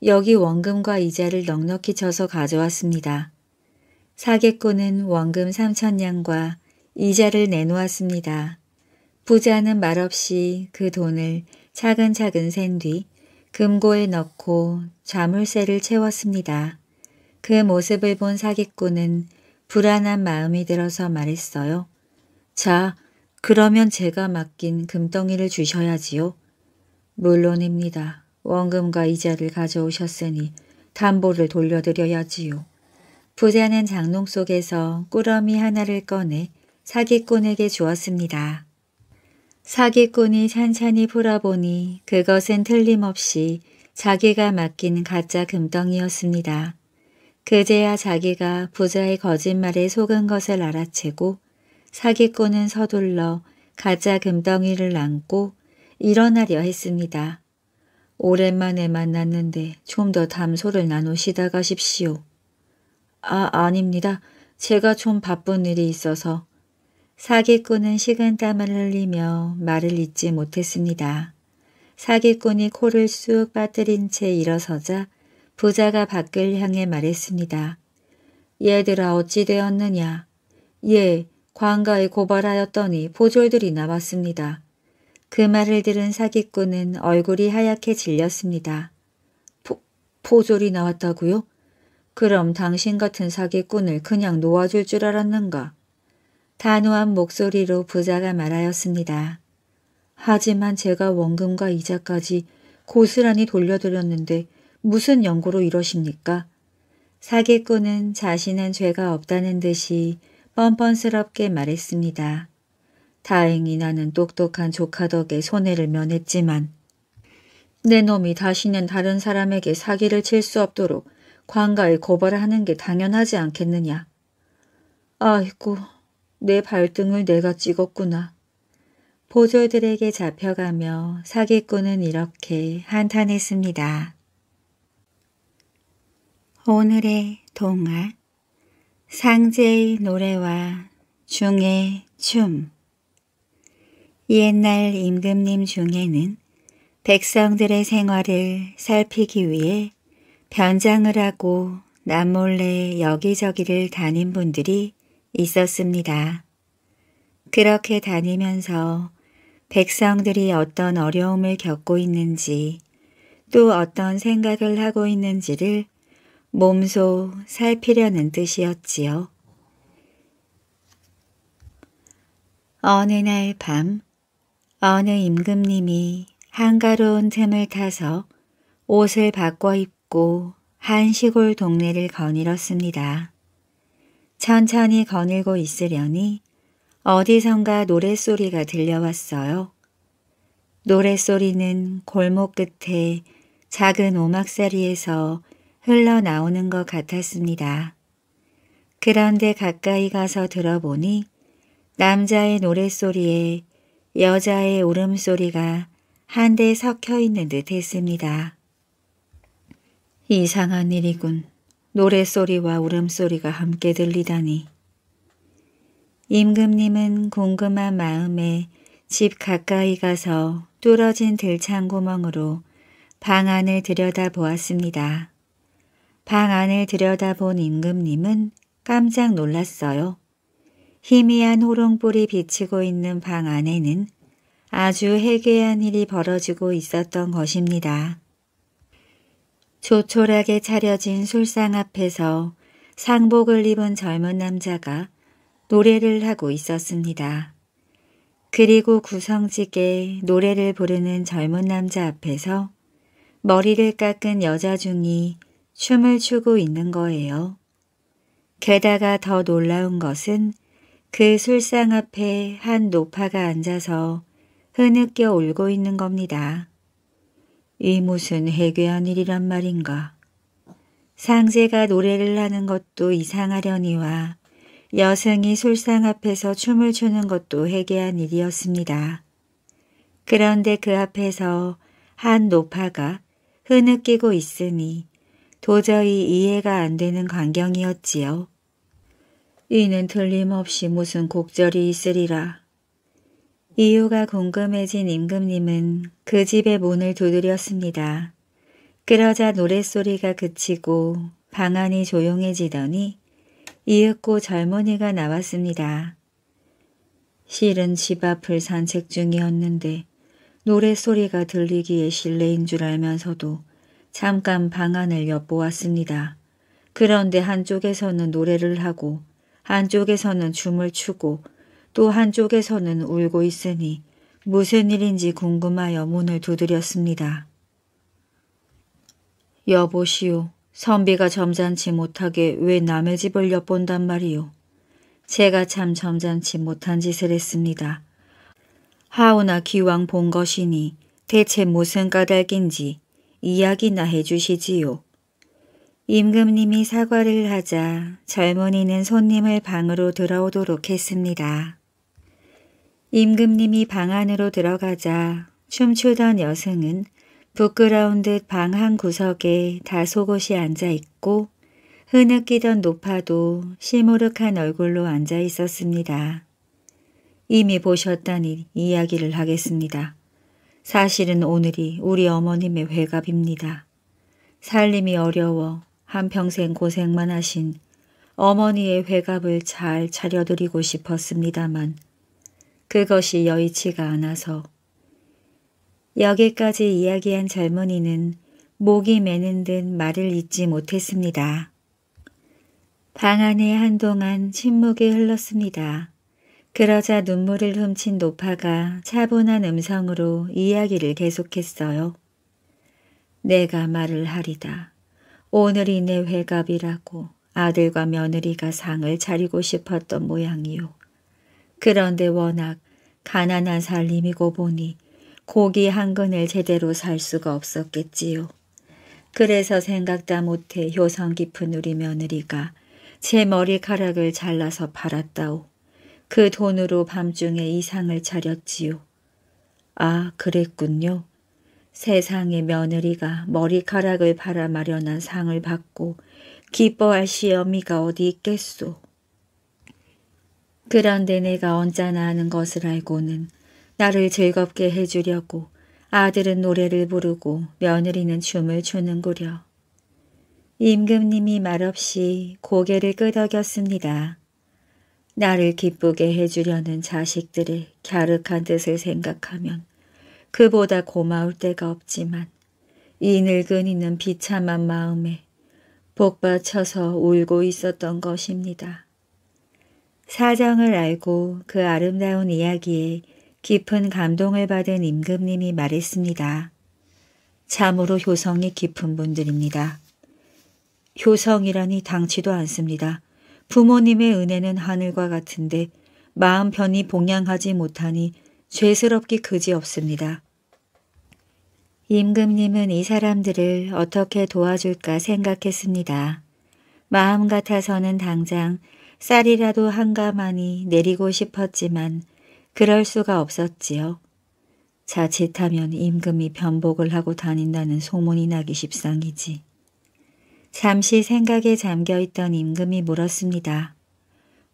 여기 원금과 이자를 넉넉히 쳐서 가져왔습니다. 사기꾼은 원금 3천냥과 이자를 내놓았습니다. 부자는 말없이 그 돈을 차근차근 센 뒤 금고에 넣고 자물쇠를 채웠습니다. 그 모습을 본 사기꾼은 불안한 마음이 들어서 말했어요. 자, 그러면 제가 맡긴 금덩이를 주셔야지요. 물론입니다. 원금과 이자를 가져오셨으니 담보를 돌려드려야지요. 부자는 장롱 속에서 꾸러미 하나를 꺼내 사기꾼에게 주었습니다. 사기꾼이 찬찬히 풀어보니 그것은 틀림없이 자기가 맡긴 가짜 금덩이였습니다. 그제야 자기가 부자의 거짓말에 속은 것을 알아채고 사기꾼은 서둘러 가짜 금덩이를 안고 일어나려 했습니다. 오랜만에 만났는데 좀 더 담소를 나누시다 가십시오. 아, 아닙니다. 제가 좀 바쁜 일이 있어서. 사기꾼은 식은 땀을 흘리며 말을 잇지 못했습니다. 사기꾼이 코를 쑥 빠뜨린 채 일어서자 부자가 밖을 향해 말했습니다. 얘들아 어찌 되었느냐. 예, 광가에 고발하였더니 보졸들이 나왔습니다. 그 말을 들은 사기꾼은 얼굴이 하얗게 질렸습니다. 포, 보졸이 나왔다고요? 그럼 당신 같은 사기꾼을 그냥 놓아줄 줄 알았는가? 단호한 목소리로 부자가 말하였습니다. 하지만 제가 원금과 이자까지 고스란히 돌려드렸는데 무슨 연고로 이러십니까? 사기꾼은 자신은 죄가 없다는 듯이 뻔뻔스럽게 말했습니다. 다행히 나는 똑똑한 조카 덕에 손해를 면했지만 내 놈이 다시는 다른 사람에게 사기를 칠 수 없도록 광가에 고발하는 게 당연하지 않겠느냐. 아이고, 내 발등을 내가 찍었구나. 보조들에게 잡혀가며 사기꾼은 이렇게 한탄했습니다. 오늘의 동화 상제의 노래와 중의 춤 옛날 임금님 중에는 백성들의 생활을 살피기 위해 변장을 하고 남몰래 여기저기를 다닌 분들이 있었습니다. 그렇게 다니면서 백성들이 어떤 어려움을 겪고 있는지 또 어떤 생각을 하고 있는지를 몸소 살피려는 뜻이었지요. 어느 날 밤 어느 임금님이 한가로운 틈을 타서 옷을 바꿔 입고 걷고 한 시골 동네를 거닐었습니다. 천천히 거닐고 있으려니 어디선가 노랫소리가 들려왔어요. 노랫소리는 골목 끝에 작은 오막살이에서 흘러나오는 것 같았습니다. 그런데 가까이 가서 들어보니 남자의 노랫소리에 여자의 울음소리가 한데 섞여 있는 듯 했습니다. 이상한 일이군. 노래소리와 울음소리가 함께 들리다니. 임금님은 궁금한 마음에 집 가까이 가서 뚫어진 들창구멍으로 방 안을 들여다보았습니다. 방 안을 들여다본 임금님은 깜짝 놀랐어요. 희미한 호롱불이 비치고 있는 방 안에는 아주 해괴한 일이 벌어지고 있었던 것입니다. 조촐하게 차려진 술상 앞에서 상복을 입은 젊은 남자가 노래를 하고 있었습니다. 그리고 구성지게 노래를 부르는 젊은 남자 앞에서 머리를 깎은 여자 중이 춤을 추고 있는 거예요. 게다가 더 놀라운 것은 그 술상 앞에 한 노파가 앉아서 흐느껴 울고 있는 겁니다. 이 무슨 해괴한 일이란 말인가. 상제가 노래를 하는 것도 이상하려니와 여성이 솔상 앞에서 춤을 추는 것도 해괴한 일이었습니다. 그런데 그 앞에서 한 노파가 흐느끼고 있으니 도저히 이해가 안 되는 광경이었지요. 이는 틀림없이 무슨 곡절이 있으리라. 이유가 궁금해진 임금님은 그 집의 문을 두드렸습니다. 그러자 노랫소리가 그치고 방안이 조용해지더니 이윽고 젊은이가 나왔습니다. 실은 집 앞을 산책 중이었는데 노랫소리가 들리기에 실례인 줄 알면서도 잠깐 방안을 엿보았습니다. 그런데 한쪽에서는 노래를 하고 한쪽에서는 춤을 추고 또 한쪽에서는 울고 있으니 무슨 일인지 궁금하여 문을 두드렸습니다. 여보시오. 선비가 점잖지 못하게 왜 남의 집을 엿본단 말이오. 제가 참 점잖지 못한 짓을 했습니다. 하오나 기왕 본 것이니 대체 무슨 까닭인지 이야기나 해주시지요. 임금님이 사과를 하자 젊은이는 손님을 방으로 들어오도록 했습니다. 임금님이 방 안으로 들어가자 춤추던 여승은 부끄러운 듯 방 한 구석에 다소곳이 앉아 있고 흐느끼던 노파도 시무룩한 얼굴로 앉아 있었습니다. 이미 보셨다니 이야기를 하겠습니다. 사실은 오늘이 우리 어머님의 회갑입니다. 살림이 어려워 한평생 고생만 하신 어머니의 회갑을 잘 차려드리고 싶었습니다만 그것이 여의치가 않아서 여기까지 이야기한 젊은이는 목이 메는 듯 말을 잇지 못했습니다. 방 안에 한동안 침묵이 흘렀습니다. 그러자 눈물을 훔친 노파가 차분한 음성으로 이야기를 계속했어요. 내가 말을 하리다. 오늘이 내 회갑이라고 아들과 며느리가 상을 차리고 싶었던 모양이요. 그런데 워낙 가난한 살림이고 보니 고기 한 근을 제대로 살 수가 없었겠지요. 그래서 생각다 못해 효성 깊은 우리 며느리가 제 머리카락을 잘라서 팔았다오. 그 돈으로 밤중에 이상을 차렸지요. 아, 그랬군요. 세상에 며느리가 머리카락을 팔아 마련한 상을 받고 기뻐할 시어미가 어디 있겠소. 그런데 내가 언짢아 하는 것을 알고는 나를 즐겁게 해주려고 아들은 노래를 부르고 며느리는 춤을 추는구려. 임금님이 말없이 고개를 끄덕였습니다. 나를 기쁘게 해주려는 자식들의 갸륵한 뜻을 생각하면 그보다 고마울 때가 없지만 이 늙은이는 비참한 마음에 복받쳐서 울고 있었던 것입니다. 사정을 알고 그 아름다운 이야기에 깊은 감동을 받은 임금님이 말했습니다. 참으로 효성이 깊은 분들입니다. 효성이라니 당치도 않습니다. 부모님의 은혜는 하늘과 같은데 마음 편히 봉양하지 못하니 죄스럽기 그지없습니다. 임금님은 이 사람들을 어떻게 도와줄까 생각했습니다. 마음 같아서는 당장 쌀이라도 한가마니 내리고 싶었지만 그럴 수가 없었지요. 자칫하면 임금이 변복을 하고 다닌다는 소문이 나기 십상이지. 잠시 생각에 잠겨있던 임금이 물었습니다.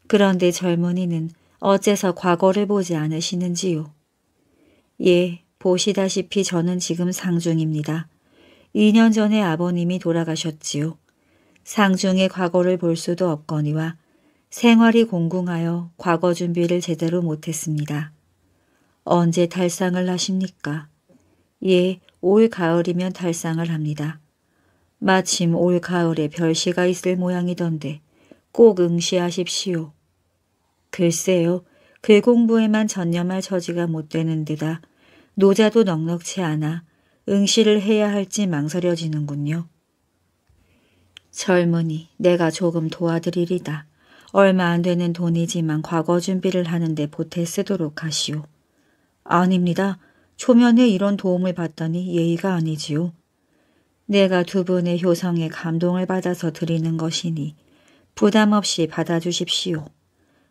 그런데 젊은이는 어째서 과거를 보지 않으시는지요? 예, 보시다시피 저는 지금 상중입니다. 2년 전에 아버님이 돌아가셨지요. 상중의 과거를 볼 수도 없거니와 생활이 공공하여 과거 준비를 제대로 못했습니다. 언제 탈상을 하십니까? 예, 올 가을이면 탈상을 합니다. 마침 올 가을에 별시가 있을 모양이던데 꼭 응시하십시오. 글쎄요, 글 그 공부에만 전념할 처지가 못 되는 데다 노자도 넉넉치 않아 응시를 해야 할지 망설여지는군요. 젊은이 내가 조금 도와드리리다. 얼마 안 되는 돈이지만 과거 준비를 하는데 보태 쓰도록 하시오. 아닙니다. 초면에 이런 도움을 받다니 예의가 아니지요. 내가 두 분의 효성에 감동을 받아서 드리는 것이니 부담 없이 받아주십시오.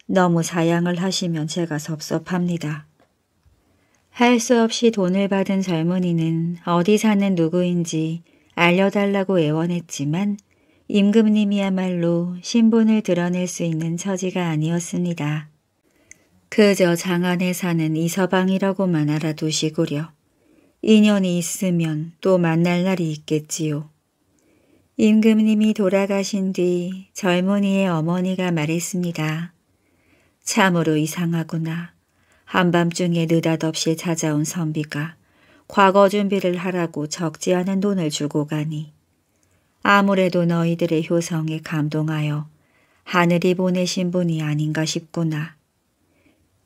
너무 사양을 하시면 제가 섭섭합니다. 할 수 없이 돈을 받은 젊은이는 어디 사는 누구인지 알려달라고 애원했지만 임금님이야말로 신분을 드러낼 수 있는 처지가 아니었습니다. 그저 장안에 사는 이서방이라고만 알아두시구려. 인연이 있으면 또 만날 날이 있겠지요. 임금님이 돌아가신 뒤 젊은이의 어머니가 말했습니다. 참으로 이상하구나. 한밤중에 느닷없이 찾아온 선비가 과거 준비를 하라고 적지 않은 돈을 주고 가니 아무래도 너희들의 효성에 감동하여 하늘이 보내신 분이 아닌가 싶구나.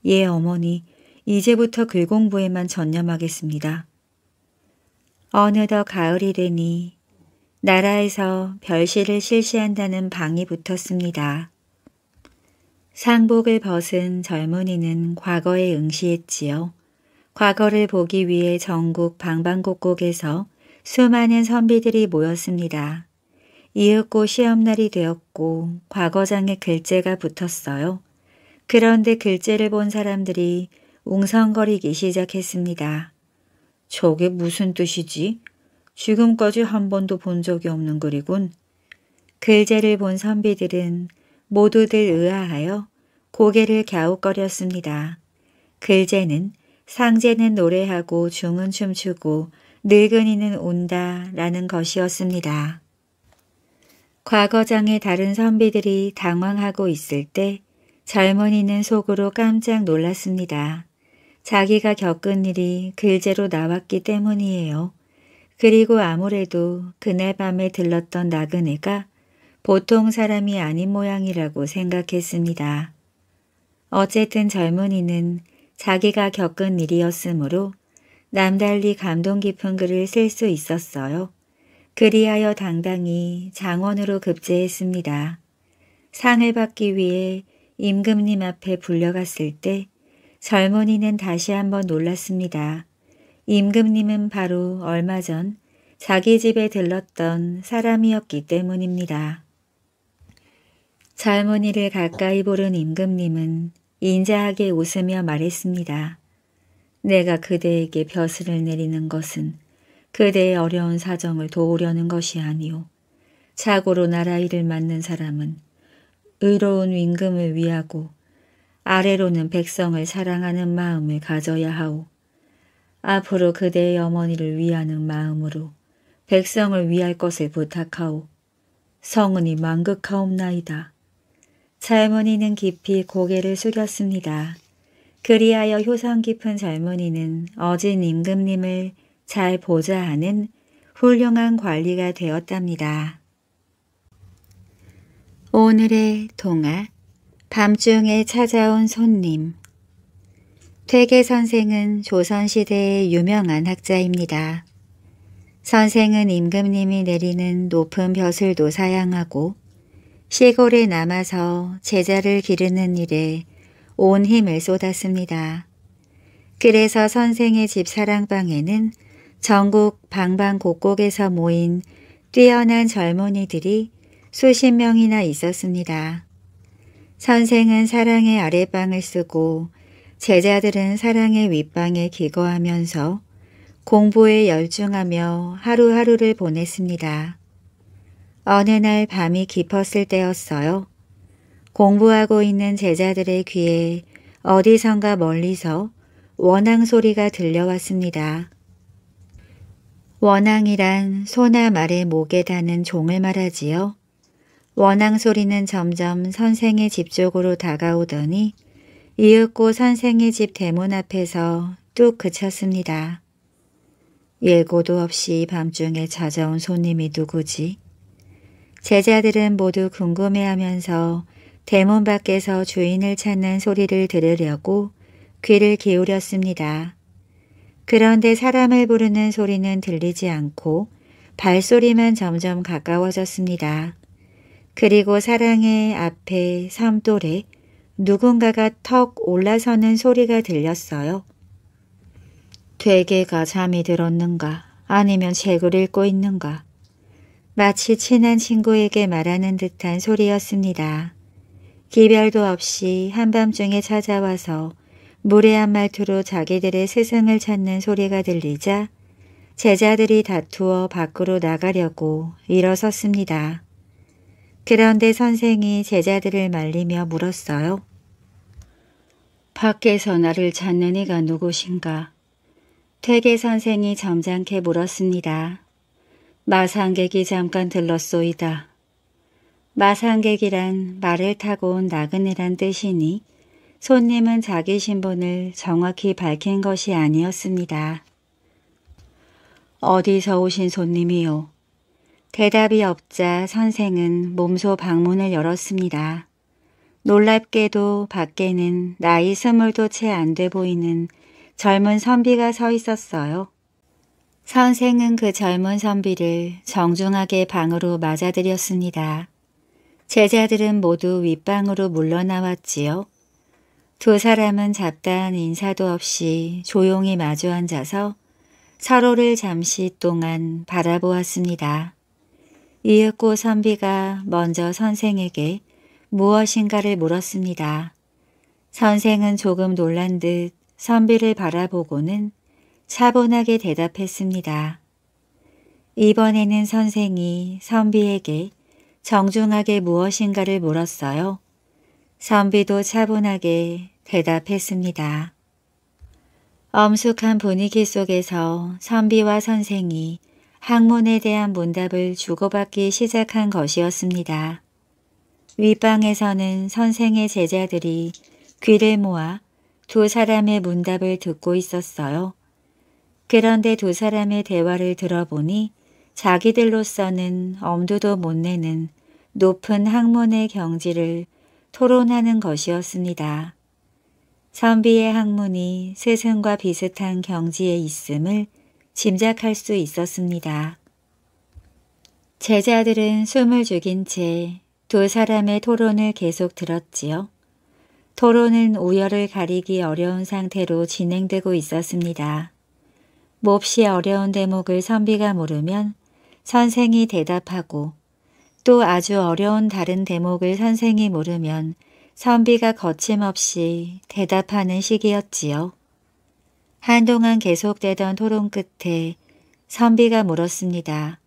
예, 어머니, 이제부터 글 공부에만 전념하겠습니다. 어느덧 가을이 되니 나라에서 별시를 실시한다는 방이 붙었습니다. 상복을 벗은 젊은이는 과거에 응시했지요. 과거를 보기 위해 전국 방방곡곡에서 수많은 선비들이 모였습니다. 이윽고 시험날이 되었고 과거장에 글재가 붙었어요. 그런데 글재를 본 사람들이 웅성거리기 시작했습니다. 저게 무슨 뜻이지? 지금까지 한 번도 본 적이 없는 글이군. 글재를 본 선비들은 모두들 의아하여 고개를 갸웃거렸습니다. 글재는 상제는 노래하고 중은 춤추고 늙은이는 온다 라는 것이었습니다. 과거장의 다른 선비들이 당황하고 있을 때 젊은이는 속으로 깜짝 놀랐습니다. 자기가 겪은 일이 글제로 나왔기 때문이에요. 그리고 아무래도 그날 밤에 들렀던 나그네가 보통 사람이 아닌 모양이라고 생각했습니다. 어쨌든 젊은이는 자기가 겪은 일이었으므로 남달리 감동 깊은 글을 쓸 수 있었어요. 그리하여 당당히 장원으로 급제했습니다. 상을 받기 위해 임금님 앞에 불려갔을 때 젊은이는 다시 한번 놀랐습니다. 임금님은 바로 얼마 전 자기 집에 들렀던 사람이었기 때문입니다. 젊은이를 가까이 보른 임금님은 인자하게 웃으며 말했습니다. 내가 그대에게 벼슬을 내리는 것은 그대의 어려운 사정을 도우려는 것이 아니오. 자고로 나라 일을 맡는 사람은 의로운 임금을 위하고 아래로는 백성을 사랑하는 마음을 가져야 하오. 앞으로 그대의 어머니를 위하는 마음으로 백성을 위할 것을 부탁하오. 성은이 만극하옵나이다. 젊은이는 깊이 고개를 숙였습니다. 그리하여 효성 깊은 젊은이는 어진 임금님을 잘 보좌하는 훌륭한 관리가 되었답니다. 오늘의 동화 밤중에 찾아온 손님 퇴계 선생은 조선시대의 유명한 학자입니다. 선생은 임금님이 내리는 높은 벼슬도 사양하고 시골에 남아서 제자를 기르는 일에 온 힘을 쏟았습니다. 그래서 선생의 집 사랑방에는 전국 방방곡곡에서 모인 뛰어난 젊은이들이 수십 명이나 있었습니다. 선생은 사랑의 아랫방을 쓰고 제자들은 사랑의 윗방에 기거하면서 공부에 열중하며 하루하루를 보냈습니다. 어느 날 밤이 깊었을 때였어요. 공부하고 있는 제자들의 귀에 어디선가 멀리서 원앙 소리가 들려왔습니다. 원앙이란 소나 말의 목에 다는 종을 말하지요. 원앙 소리는 점점 선생의 집 쪽으로 다가오더니 이윽고 선생의 집 대문 앞에서 뚝 그쳤습니다. 예고도 없이 밤중에 찾아온 손님이 누구지? 제자들은 모두 궁금해하면서 대문 밖에서 주인을 찾는 소리를 들으려고 귀를 기울였습니다. 그런데 사람을 부르는 소리는 들리지 않고 발소리만 점점 가까워졌습니다. 그리고 사랑의 앞에 섬돌에 누군가가 턱 올라서는 소리가 들렸어요. 되게가 잠이 들었는가 아니면 책을 읽고 있는가 마치 친한 친구에게 말하는 듯한 소리였습니다. 기별도 없이 한밤중에 찾아와서 무례한 말투로 자기들의 세상을 찾는 소리가 들리자 제자들이 다투어 밖으로 나가려고 일어섰습니다. 그런데 선생이 제자들을 말리며 물었어요. 밖에서 나를 찾는 이가 누구신가? 퇴계 선생이 점잖게 물었습니다. 마상객이 잠깐 들렀소이다. 마상객이란 말을 타고 온 나그네란 뜻이니 손님은 자기 신분을 정확히 밝힌 것이 아니었습니다. 어디서 오신 손님이요? 대답이 없자 선생은 몸소 방문을 열었습니다. 놀랍게도 밖에는 나이 스물도 채 안 돼 보이는 젊은 선비가 서 있었어요. 선생은 그 젊은 선비를 정중하게 방으로 맞아들였습니다. 제자들은 모두 윗방으로 물러나왔지요. 두 사람은 잡다한 인사도 없이 조용히 마주 앉아서 서로를 잠시 동안 바라보았습니다. 이윽고 선비가 먼저 선생에게 무엇인가를 물었습니다. 선생은 조금 놀란 듯 선비를 바라보고는 차분하게 대답했습니다. 이번에는 선생이 선비에게 정중하게 무엇인가를 물었어요. 선비도 차분하게 대답했습니다. 엄숙한 분위기 속에서 선비와 선생이 학문에 대한 문답을 주고받기 시작한 것이었습니다. 윗방에서는 선생의 제자들이 귀를 모아 두 사람의 문답을 듣고 있었어요. 그런데 두 사람의 대화를 들어보니 자기들로서는 엄두도 못 내는 높은 학문의 경지를 토론하는 것이었습니다. 선비의 학문이 스승과 비슷한 경지에 있음을 짐작할 수 있었습니다. 제자들은 숨을 죽인 채 두 사람의 토론을 계속 들었지요. 토론은 우열을 가리기 어려운 상태로 진행되고 있었습니다. 몹시 어려운 대목을 선비가 모르면 선생이 대답하고 또 아주 어려운 다른 대목을 선생이 물으면 선비가 거침없이 대답하는 시기였지요. 한동안 계속되던 토론 끝에 선비가 물었습니다.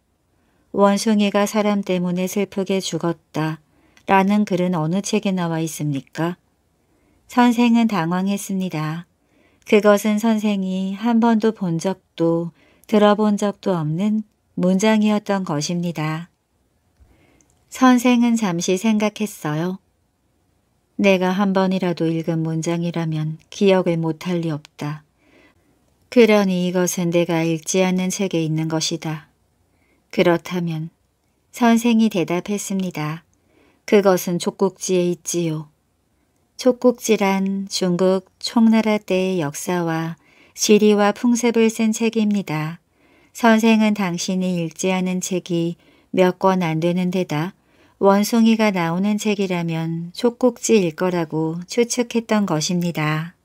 원숭이가 사람 때문에 슬프게 죽었다 라는 글은 어느 책에 나와 있습니까? 선생은 당황했습니다. 그것은 선생이 한 번도 본 적도 들어본 적도 없는 문장이었던 것입니다. 선생은 잠시 생각했어요. 내가 한 번이라도 읽은 문장이라면 기억을 못할 리 없다. 그러니 이것은 내가 읽지 않는 책에 있는 것이다. 그렇다면 선생이 대답했습니다. 그것은 족국지에 있지요. 족국지란 중국 총나라 때의 역사와 지리와 풍습을 쓴 책입니다. 선생은 당신이 읽지 않은 책이 몇 권 안 되는 데다 원숭이가 나오는 책이라면 촉국지일 거라고 추측했던 것입니다.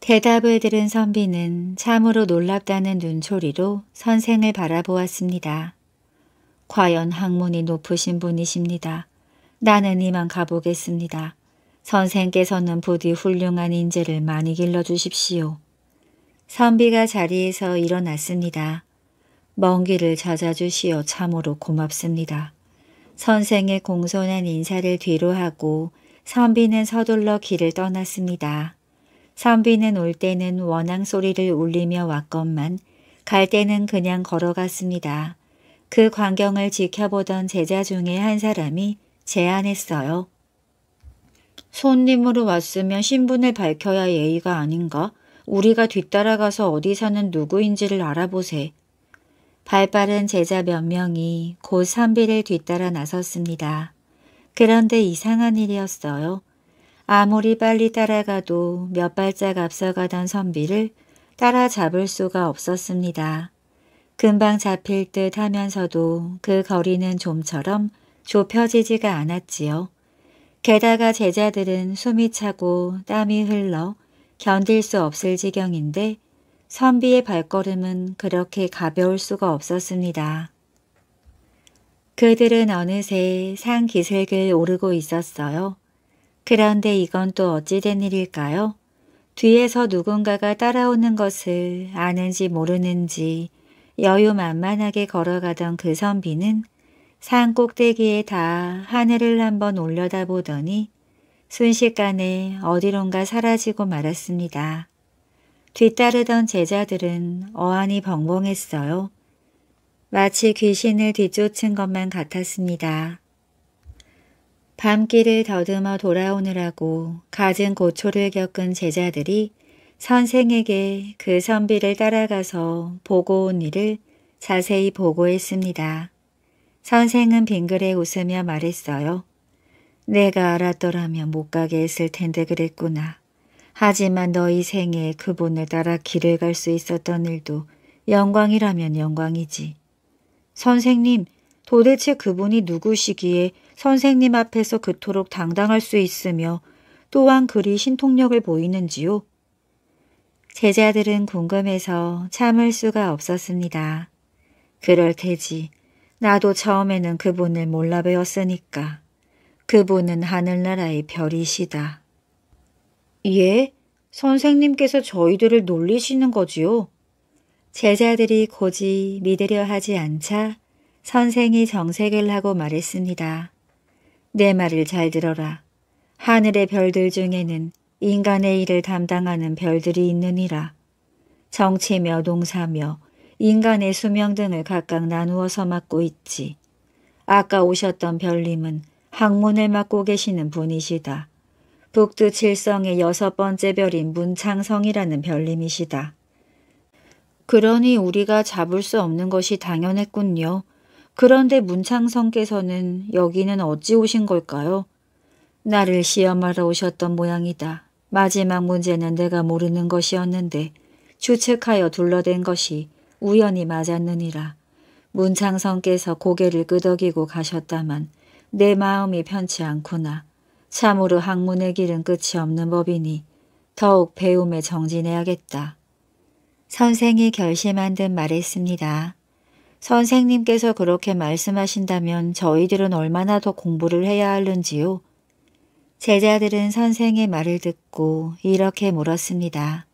대답을 들은 선비는 참으로 놀랍다는 눈초리로 선생을 바라보았습니다. 과연 학문이 높으신 분이십니다. 나는 이만 가보겠습니다. 선생께서는 부디 훌륭한 인재를 많이 길러주십시오. 선비가 자리에서 일어났습니다. 먼 길을 찾아주시어 참으로 고맙습니다. 선생의 공손한 인사를 뒤로 하고 선비는 서둘러 길을 떠났습니다. 선비는 올 때는 원앙 소리를 울리며 왔건만 갈 때는 그냥 걸어갔습니다. 그 광경을 지켜보던 제자 중에 한 사람이 제안했어요. 손님으로 왔으면 신분을 밝혀야 예의가 아닌가? 우리가 뒤따라가서 어디 사는 누구인지를 알아보세. 발빠른 제자 몇 명이 곧 선비를 뒤따라 나섰습니다. 그런데 이상한 일이었어요. 아무리 빨리 따라가도 몇 발짝 앞서가던 선비를 따라잡을 수가 없었습니다. 금방 잡힐 듯 하면서도 그 거리는 좀처럼 좁혀지지가 않았지요. 게다가 제자들은 숨이 차고 땀이 흘러 견딜 수 없을 지경인데 선비의 발걸음은 그렇게 가벼울 수가 없었습니다. 그들은 어느새 산기슭을 오르고 있었어요. 그런데 이건 또 어찌 된 일일까요? 뒤에서 누군가가 따라오는 것을 아는지 모르는지 여유만만하게 걸어가던 그 선비는 산 꼭대기에 다 하늘을 한번 올려다보더니 순식간에 어디론가 사라지고 말았습니다. 뒤따르던 제자들은 어안이 벙벙했어요. 마치 귀신을 뒤쫓은 것만 같았습니다. 밤길을 더듬어 돌아오느라고 갖은 고초를 겪은 제자들이 선생에게 그 선비를 따라가서 보고 온 일을 자세히 보고했습니다. 선생은 빙그레 웃으며 말했어요. 내가 알았더라면 못 가게 했을 텐데 그랬구나. 하지만 너희 생에 그분을 따라 길을 갈 수 있었던 일도 영광이라면 영광이지. 선생님, 도대체 그분이 누구시기에 선생님 앞에서 그토록 당당할 수 있으며 또한 그리 신통력을 보이는지요? 제자들은 궁금해서 참을 수가 없었습니다. 그럴 테지. 나도 처음에는 그분을 몰라 배웠으니까. 그분은 하늘나라의 별이시다. 예, 선생님께서 저희들을 놀리시는 거지요. 제자들이 고지 믿으려 하지 않자 선생이 정색을 하고 말했습니다. 내 말을 잘 들어라. 하늘의 별들 중에는 인간의 일을 담당하는 별들이 있느니라. 정치며 농사며 인간의 수명 등을 각각 나누어서 맡고 있지. 아까 오셨던 별님은 학문을 맡고 계시는 분이시다. 북두 칠성의 여섯 번째 별인 문창성이라는 별님이시다. 그러니 우리가 잡을 수 없는 것이 당연했군요. 그런데 문창성께서는 여기는 어찌 오신 걸까요? 나를 시험하러 오셨던 모양이다. 마지막 문제는 내가 모르는 것이었는데 추측하여 둘러댄 것이 우연히 맞았느니라. 문창성께서 고개를 끄덕이고 가셨다만 내 마음이 편치 않구나. 참으로 학문의 길은 끝이 없는 법이니 더욱 배움에 정진해야겠다. 선생이 결심한 듯 말했습니다. 선생님께서 그렇게 말씀하신다면 저희들은 얼마나 더 공부를 해야 하는지요? 제자들은 선생의 말을 듣고 이렇게 물었습니다.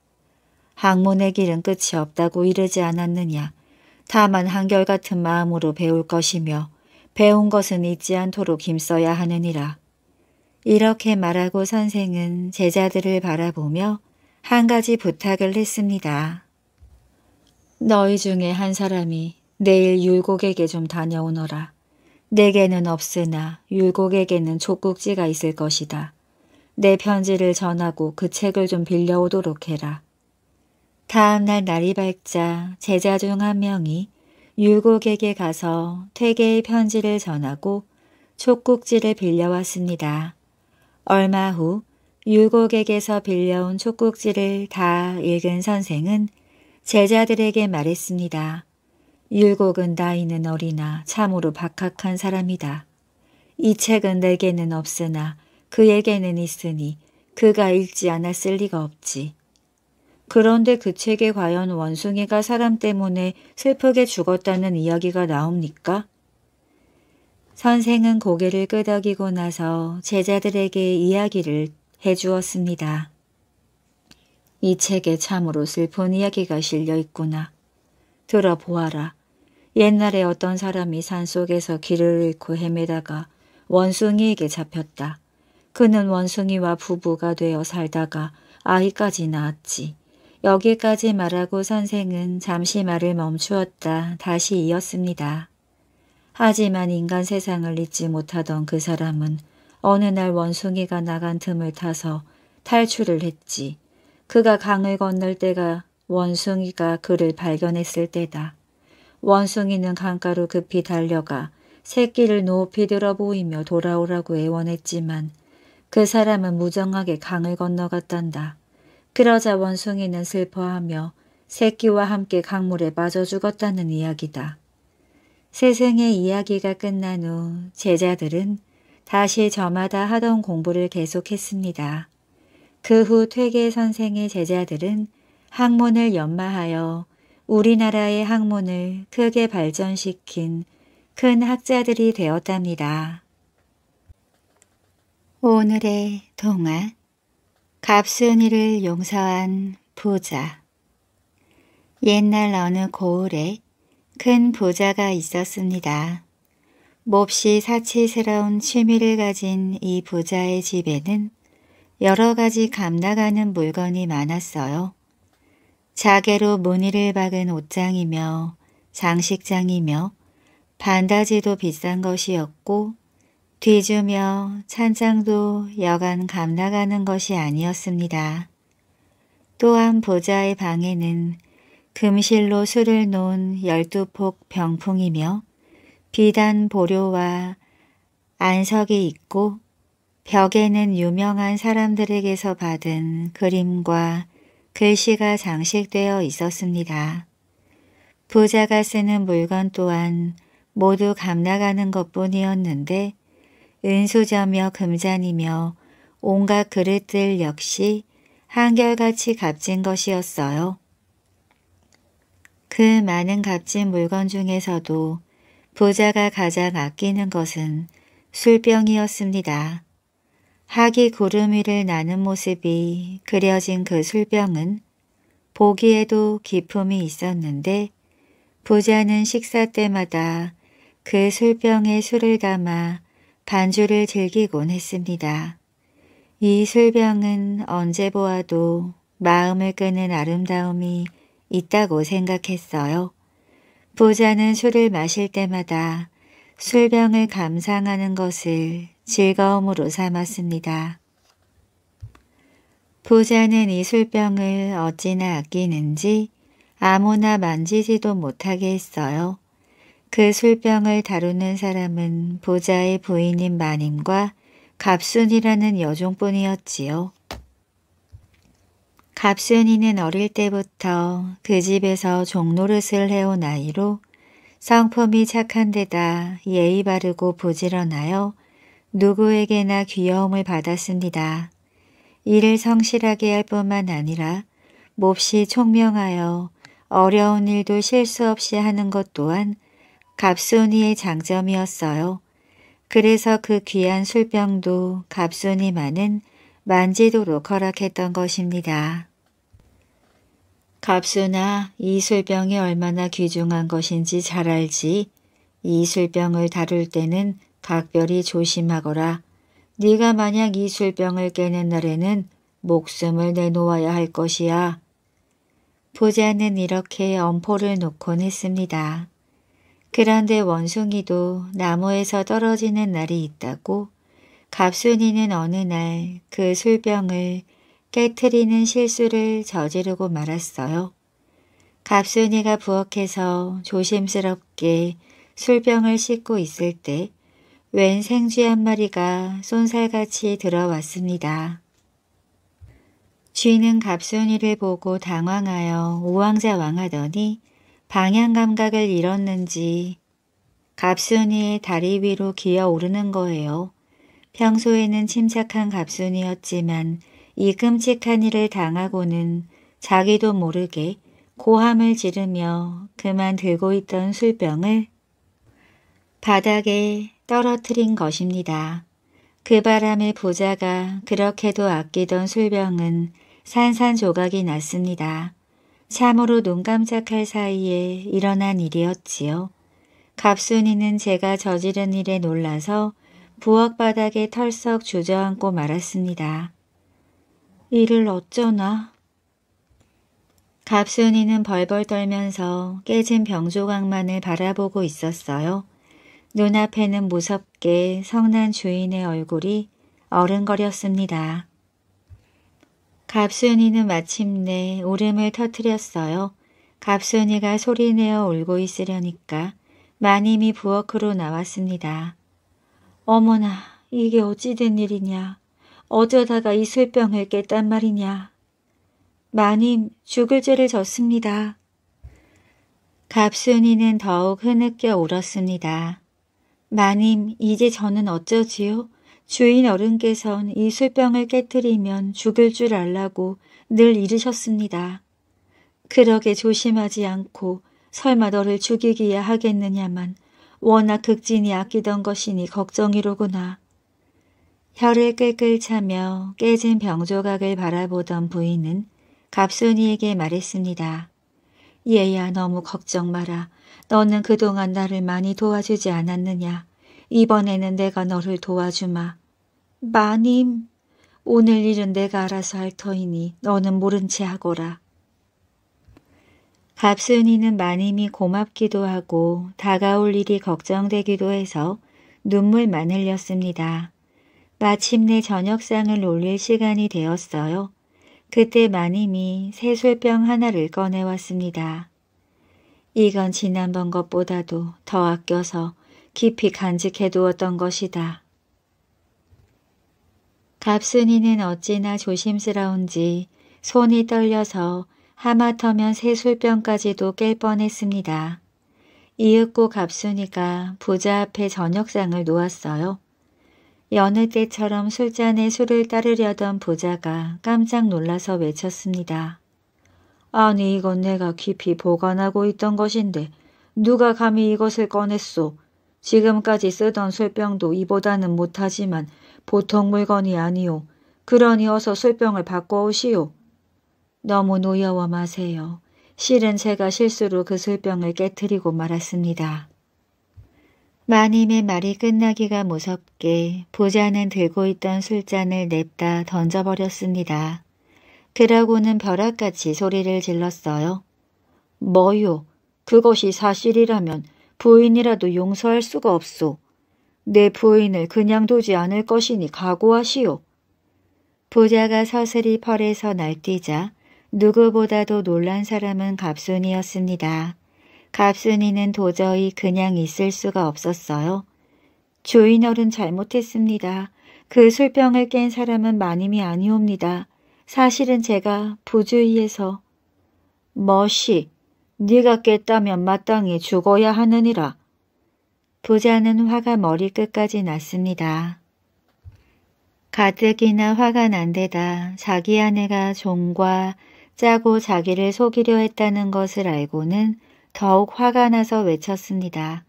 학문의 길은 끝이 없다고 이르지 않았느냐. 다만 한결같은 마음으로 배울 것이며 배운 것은 잊지 않도록 힘써야 하느니라. 이렇게 말하고 선생은 제자들을 바라보며 한 가지 부탁을 했습니다. 너희 중에 한 사람이 내일 율곡에게 좀 다녀오너라. 내게는 없으나 율곡에게는 족국지가 있을 것이다. 내 편지를 전하고 그 책을 좀 빌려오도록 해라. 다음날 날이 밝자 제자 중 한 명이 율곡에게 가서 퇴계의 편지를 전하고 촉국지를 빌려왔습니다. 얼마 후 율곡에게서 빌려온 촉국지를 다 읽은 선생은 제자들에게 말했습니다. 율곡은 나이는 어리나 참으로 박학한 사람이다. 이 책은 내게는 없으나 그에게는 있으니 그가 읽지 않았을 리가 없지. 그런데 그 책에 과연 원숭이가 사람 때문에 슬프게 죽었다는 이야기가 나옵니까? 선생은 고개를 끄덕이고 나서 제자들에게 이야기를 해주었습니다. 이 책에 참으로 슬픈 이야기가 실려 있구나. 들어보아라. 옛날에 어떤 사람이 산속에서 길을 잃고 헤매다가 원숭이에게 잡혔다. 그는 원숭이와 부부가 되어 살다가 아이까지 낳았지. 여기까지 말하고 선생은 잠시 말을 멈추었다. 다시 이었습니다. 하지만 인간 세상을 잊지 못하던 그 사람은 어느 날 원숭이가 나간 틈을 타서 탈출을 했지. 그가 강을 건널 때가 원숭이가 그를 발견했을 때다. 원숭이는 강가로 급히 달려가 새끼를 높이 들어 보이며 돌아오라고 애원했지만 그 사람은 무정하게 강을 건너갔단다. 그러자 원숭이는 슬퍼하며 새끼와 함께 강물에 빠져 죽었다는 이야기다. 스승의 이야기가 끝난 후 제자들은 다시 저마다 하던 공부를 계속했습니다. 그 후 퇴계 선생의 제자들은 학문을 연마하여 우리나라의 학문을 크게 발전시킨 큰 학자들이 되었답니다. 오늘의 동화 갑순이를 용서한 부자 옛날 어느 고을에 큰보자가 있었습니다. 몹시 사치스러운 취미를 가진 이 부자의 집에는 여러 가지 감나가는 물건이 많았어요. 자개로 무늬를 박은 옷장이며 장식장이며 반다지도 비싼 것이었고 뒤주며 찬장도 여간 감나가는 것이 아니었습니다. 또한 부자의 방에는 금실로 술을 놓은 열두 폭 병풍이며 비단 보료와 안석이 있고 벽에는 유명한 사람들에게서 받은 그림과 글씨가 장식되어 있었습니다. 부자가 쓰는 물건 또한 모두 감나가는 것뿐이었는데 은수저며 금잔이며 온갖 그릇들 역시 한결같이 값진 것이었어요. 그 많은 값진 물건 중에서도 부자가 가장 아끼는 것은 술병이었습니다. 하기 구름 위를 나는 모습이 그려진 그 술병은 보기에도 기품이 있었는데 부자는 식사 때마다 그 술병에 술을 담아 반주를 즐기곤 했습니다. 이 술병은 언제 보아도 마음을 끄는 아름다움이 있다고 생각했어요. 부자는 술을 마실 때마다 술병을 감상하는 것을 즐거움으로 삼았습니다. 부자는 이 술병을 어찌나 아끼는지 아무나 만지지도 못하게 했어요. 그 술병을 다루는 사람은 부자의 부인인 마님과 갑순이라는 여종뿐이었지요. 갑순이는 어릴 때부터 그 집에서 종노릇을 해온 아이로 성품이 착한 데다 예의 바르고 부지런하여 누구에게나 귀여움을 받았습니다. 일을 성실하게 할 뿐만 아니라 몹시 총명하여 어려운 일도 실수 없이 하는 것 또한 갑순이의 장점이었어요. 그래서 그 귀한 술병도 갑순이만은 만지도록 허락했던 것입니다. 갑수나 이술병이 얼마나 귀중한 것인지 잘 알지. 이술병을 다룰 때는 각별히 조심하거라. 네가 만약 이술병을 깨는 날에는 목숨을 내놓아야 할 것이야. 부자는 이렇게 엄포를 놓곤 했습니다. 그런데 원숭이도 나무에서 떨어지는 날이 있다고 갑순이는 어느 날 그 술병을 깨트리는 실수를 저지르고 말았어요. 갑순이가 부엌에서 조심스럽게 술병을 씻고 있을 때 웬 생쥐 한 마리가 쏜살같이 들어왔습니다. 쥐는 갑순이를 보고 당황하여 우왕좌왕하더니 방향감각을 잃었는지 갑순이의 다리 위로 기어오르는 거예요. 평소에는 침착한 갑순이였지만 이 끔찍한 일을 당하고는 자기도 모르게 고함을 지르며 그만 들고 있던 술병을 바닥에 떨어뜨린 것입니다. 그 바람에 부자가 그렇게도 아끼던 술병은 산산조각이 났습니다. 참으로 눈 깜짝할 사이에 일어난 일이었지요. 갑순이는 제가 저지른 일에 놀라서 부엌 바닥에 털썩 주저앉고 말았습니다. 이를 어쩌나. 갑순이는 벌벌 떨면서 깨진 병조각만을 바라보고 있었어요. 눈앞에는 무섭게 성난 주인의 얼굴이 어른거렸습니다. 갑순이는 마침내 울음을 터뜨렸어요. 갑순이가 소리내어 울고 있으려니까 마님이 부엌으로 나왔습니다. 어머나 이게 어찌 된 일이냐. 어쩌다가 이술병을 깼단 말이냐. 마님 죽을 죄를 졌습니다. 갑순이는 더욱 흐느껴 울었습니다. 마님 이제 저는 어쩌지요? 주인 어른께선 이술병을 깨뜨리면 죽을 줄 알라고 늘 이르셨습니다. 그러게 조심하지 않고 설마 너를 죽이기야 하겠느냐만 워낙 극진히 아끼던 것이니 걱정이로구나. 혀를 끌끌 차며 깨진 병조각을 바라보던 부인은 갑순이에게 말했습니다. 얘야 너무 걱정 마라. 너는 그동안 나를 많이 도와주지 않았느냐. 이번에는 내가 너를 도와주마. 마님, 오늘 일은 내가 알아서 할 터이니 너는 모른 채 하거라. 갑순이는 마님이 고맙기도 하고 다가올 일이 걱정되기도 해서 눈물만 흘렸습니다. 마침내 저녁상을 올릴 시간이 되었어요. 그때 마님이 새술병 하나를 꺼내왔습니다. 이건 지난번 것보다도 더 아껴서 깊이 간직해두었던 것이다. 갑순이는 어찌나 조심스러운지 손이 떨려서 하마터면 새술병까지도 깰 뻔했습니다. 이윽고 갑순이가 부자 앞에 저녁상을 놓았어요. 여느 때처럼 술잔에 술을 따르려던 부자가 깜짝 놀라서 외쳤습니다. 아니 이건 내가 깊이 보관하고 있던 것인데 누가 감히 이것을 꺼냈소. 지금까지 쓰던 술병도 이보다는 못하지만 보통 물건이 아니오. 그러니 어서 술병을 바꿔오시오. 너무 노여워 마세요. 실은 제가 실수로 그 술병을 깨뜨리고 말았습니다. 마님의 말이 끝나기가 무섭게 부자는 들고 있던 술잔을 냅다 던져버렸습니다. 그러고는 벼락같이 소리를 질렀어요. 뭐요? 그것이 사실이라면 부인이라도 용서할 수가 없소. 내 부인을 그냥 두지 않을 것이니 각오하시오. 부자가 서슬이 펄에서 날뛰자 누구보다도 놀란 사람은 갑순이었습니다. 갑순이는 도저히 그냥 있을 수가 없었어요. 주인 어른 잘못했습니다. 그 술병을 깬 사람은 마님이 아니옵니다. 사실은 제가 부주의해서 멋이 네가 깼다면 마땅히 죽어야 하느니라. 부자는 화가 머리끝까지 났습니다. 가뜩이나 화가 난 데다 자기 아내가 종과 짜고 자기를 속이려 했다는 것을 알고는 더욱 화가 나서 외쳤습니다.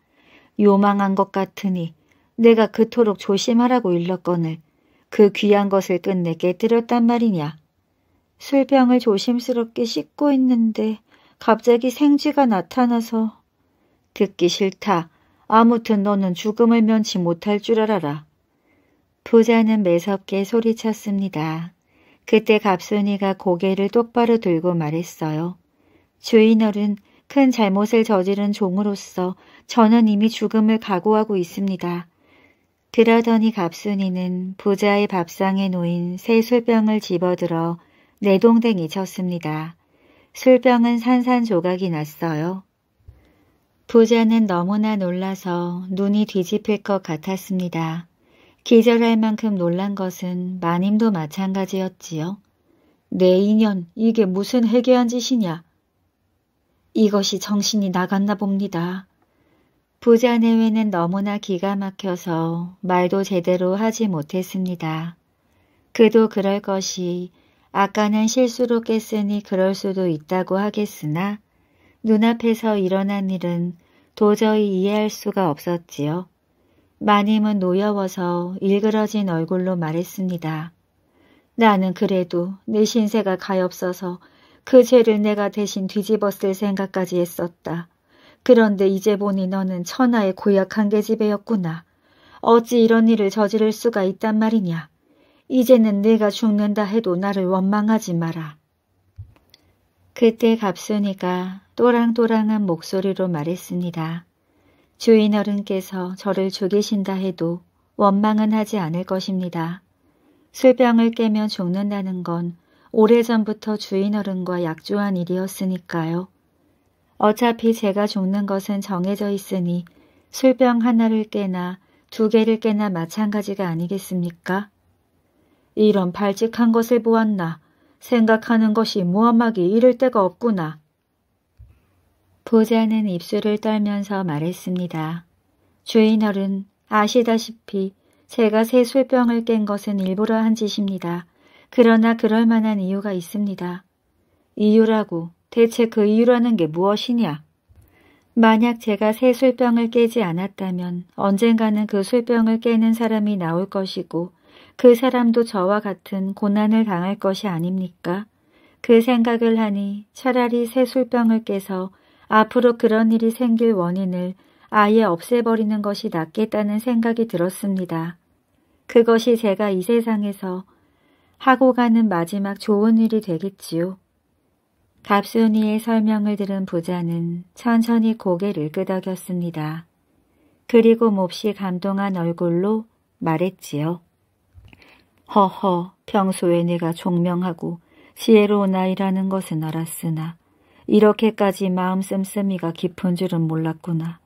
요망한 것 같으니 내가 그토록 조심하라고 일렀거늘 그 귀한 것을 끝내 깨뜨렸단 말이냐. 술병을 조심스럽게 씻고 있는데 갑자기 생쥐가 나타나서 듣기 싫다. 아무튼 너는 죽음을 면치 못할 줄 알아라. 부자는 매섭게 소리쳤습니다. 그때 갑순이가 고개를 똑바로 들고 말했어요. 주인어른 큰 잘못을 저지른 종으로서 저는 이미 죽음을 각오하고 있습니다. 그러더니 갑순이는 부자의 밥상에 놓인 새 술병을 집어들어 내동댕이 쳤습니다. 술병은 산산조각이 났어요. 부자는 너무나 놀라서 눈이 뒤집힐 것 같았습니다. 기절할 만큼 놀란 것은 마님도 마찬가지였지요. 내 네 인연, 이게 무슨 해괴한 짓이냐? 이것이 정신이 나갔나 봅니다. 부자 내외는 너무나 기가 막혀서 말도 제대로 하지 못했습니다. 그도 그럴 것이 아까는 실수로 깼으니 그럴 수도 있다고 하겠으나 눈앞에서 일어난 일은 도저히 이해할 수가 없었지요. 마님은 노여워서 일그러진 얼굴로 말했습니다. 나는 그래도 내 신세가 가엾어서 그 죄를 내가 대신 뒤집었을 생각까지 했었다. 그런데 이제 보니 너는 천하의 고약한 계집애였구나. 어찌 이런 일을 저지를 수가 있단 말이냐. 이제는 내가 죽는다 해도 나를 원망하지 마라. 그때 갑순이가 또랑또랑한 목소리로 말했습니다. 주인 어른께서 저를 죽이신다 해도 원망은 하지 않을 것입니다. 술병을 깨면 죽는다는 건 오래전부터 주인어른과 약조한 일이었으니까요. 어차피 제가 죽는 것은 정해져 있으니 술병 하나를 깨나 두 개를 깨나 마찬가지가 아니겠습니까? 이런 발칙한 것을 보았나. 생각하는 것이 무엄하게 이를 데가 없구나. 부자는 입술을 떨면서 말했습니다. 주인어른 아시다시피 제가 새 술병을 깬 것은 일부러 한 짓입니다. 그러나 그럴 만한 이유가 있습니다. 이유라고 대체 그 이유라는 게 무엇이냐? 만약 제가 새 술병을 깨지 않았다면 언젠가는 그 술병을 깨는 사람이 나올 것이고 그 사람도 저와 같은 고난을 당할 것이 아닙니까? 그 생각을 하니 차라리 새 술병을 깨서 앞으로 그런 일이 생길 원인을 아예 없애버리는 것이 낫겠다는 생각이 들었습니다. 그것이 제가 이 세상에서 하고 가는 마지막 좋은 일이 되겠지요. 갑순이의 설명을 들은 부자는 천천히 고개를 끄덕였습니다. 그리고 몹시 감동한 얼굴로 말했지요. 허허, 평소에 내가 종명하고 지혜로운 아이라는 것은 알았으나 이렇게까지 마음 씀씀이가 깊은 줄은 몰랐구나.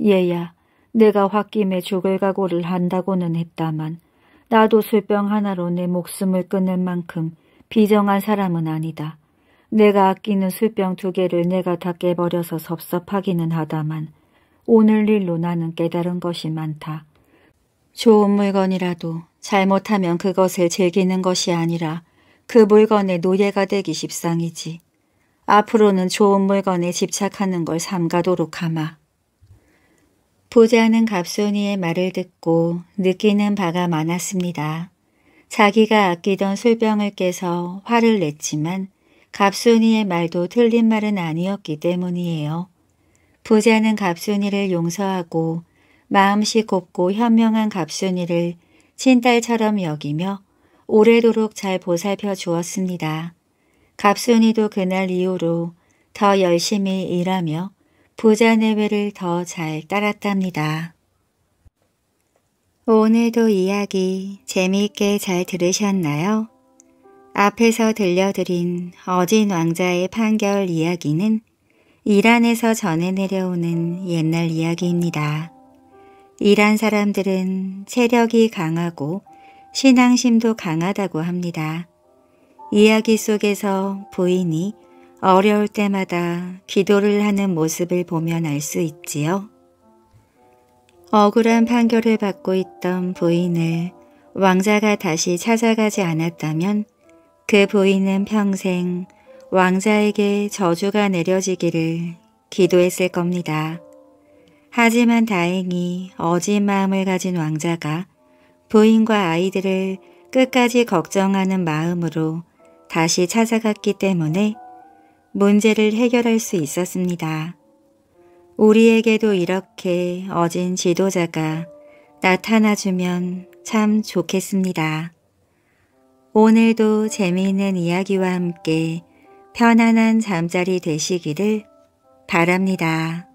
얘야, 내가 홧김에 죽을 각오를 한다고는 했다만 나도 술병 하나로 내 목숨을 끊을 만큼 비정한 사람은 아니다. 내가 아끼는 술병 두 개를 내가 다 깨버려서 섭섭하기는 하다만 오늘 일로 나는 깨달은 것이 많다. 좋은 물건이라도 잘못하면 그것을 즐기는 것이 아니라 그 물건의 노예가 되기 십상이지. 앞으로는 좋은 물건에 집착하는 걸 삼가도록 하마. 부자는 갑순이의 말을 듣고 느끼는 바가 많았습니다. 자기가 아끼던 술병을 깨서 화를 냈지만 갑순이의 말도 틀린 말은 아니었기 때문이에요. 부자는 갑순이를 용서하고 마음씨 곱고 현명한 갑순이를 친딸처럼 여기며 오래도록 잘 보살펴 주었습니다. 갑순이도 그날 이후로 더 열심히 일하며 부자내외를더잘 따랐답니다. 오늘도 이야기 재미있게 잘 들으셨나요? 앞에서 들려드린 어진 왕자의 판결 이야기는 이란에서 전해 내려오는 옛날 이야기입니다. 이란 사람들은 체력이 강하고 신앙심도 강하다고 합니다. 이야기 속에서 부인이 어려울 때마다 기도를 하는 모습을 보면 알 수 있지요. 억울한 판결을 받고 있던 부인을 왕자가 다시 찾아가지 않았다면 그 부인은 평생 왕자에게 저주가 내려지기를 기도했을 겁니다. 하지만 다행히 어진 마음을 가진 왕자가 부인과 아이들을 끝까지 걱정하는 마음으로 다시 찾아갔기 때문에 문제를 해결할 수 있었습니다. 우리에게도 이렇게 어진 지도자가 나타나주면 참 좋겠습니다. 오늘도 재미있는 이야기와 함께 편안한 잠자리 되시기를 바랍니다.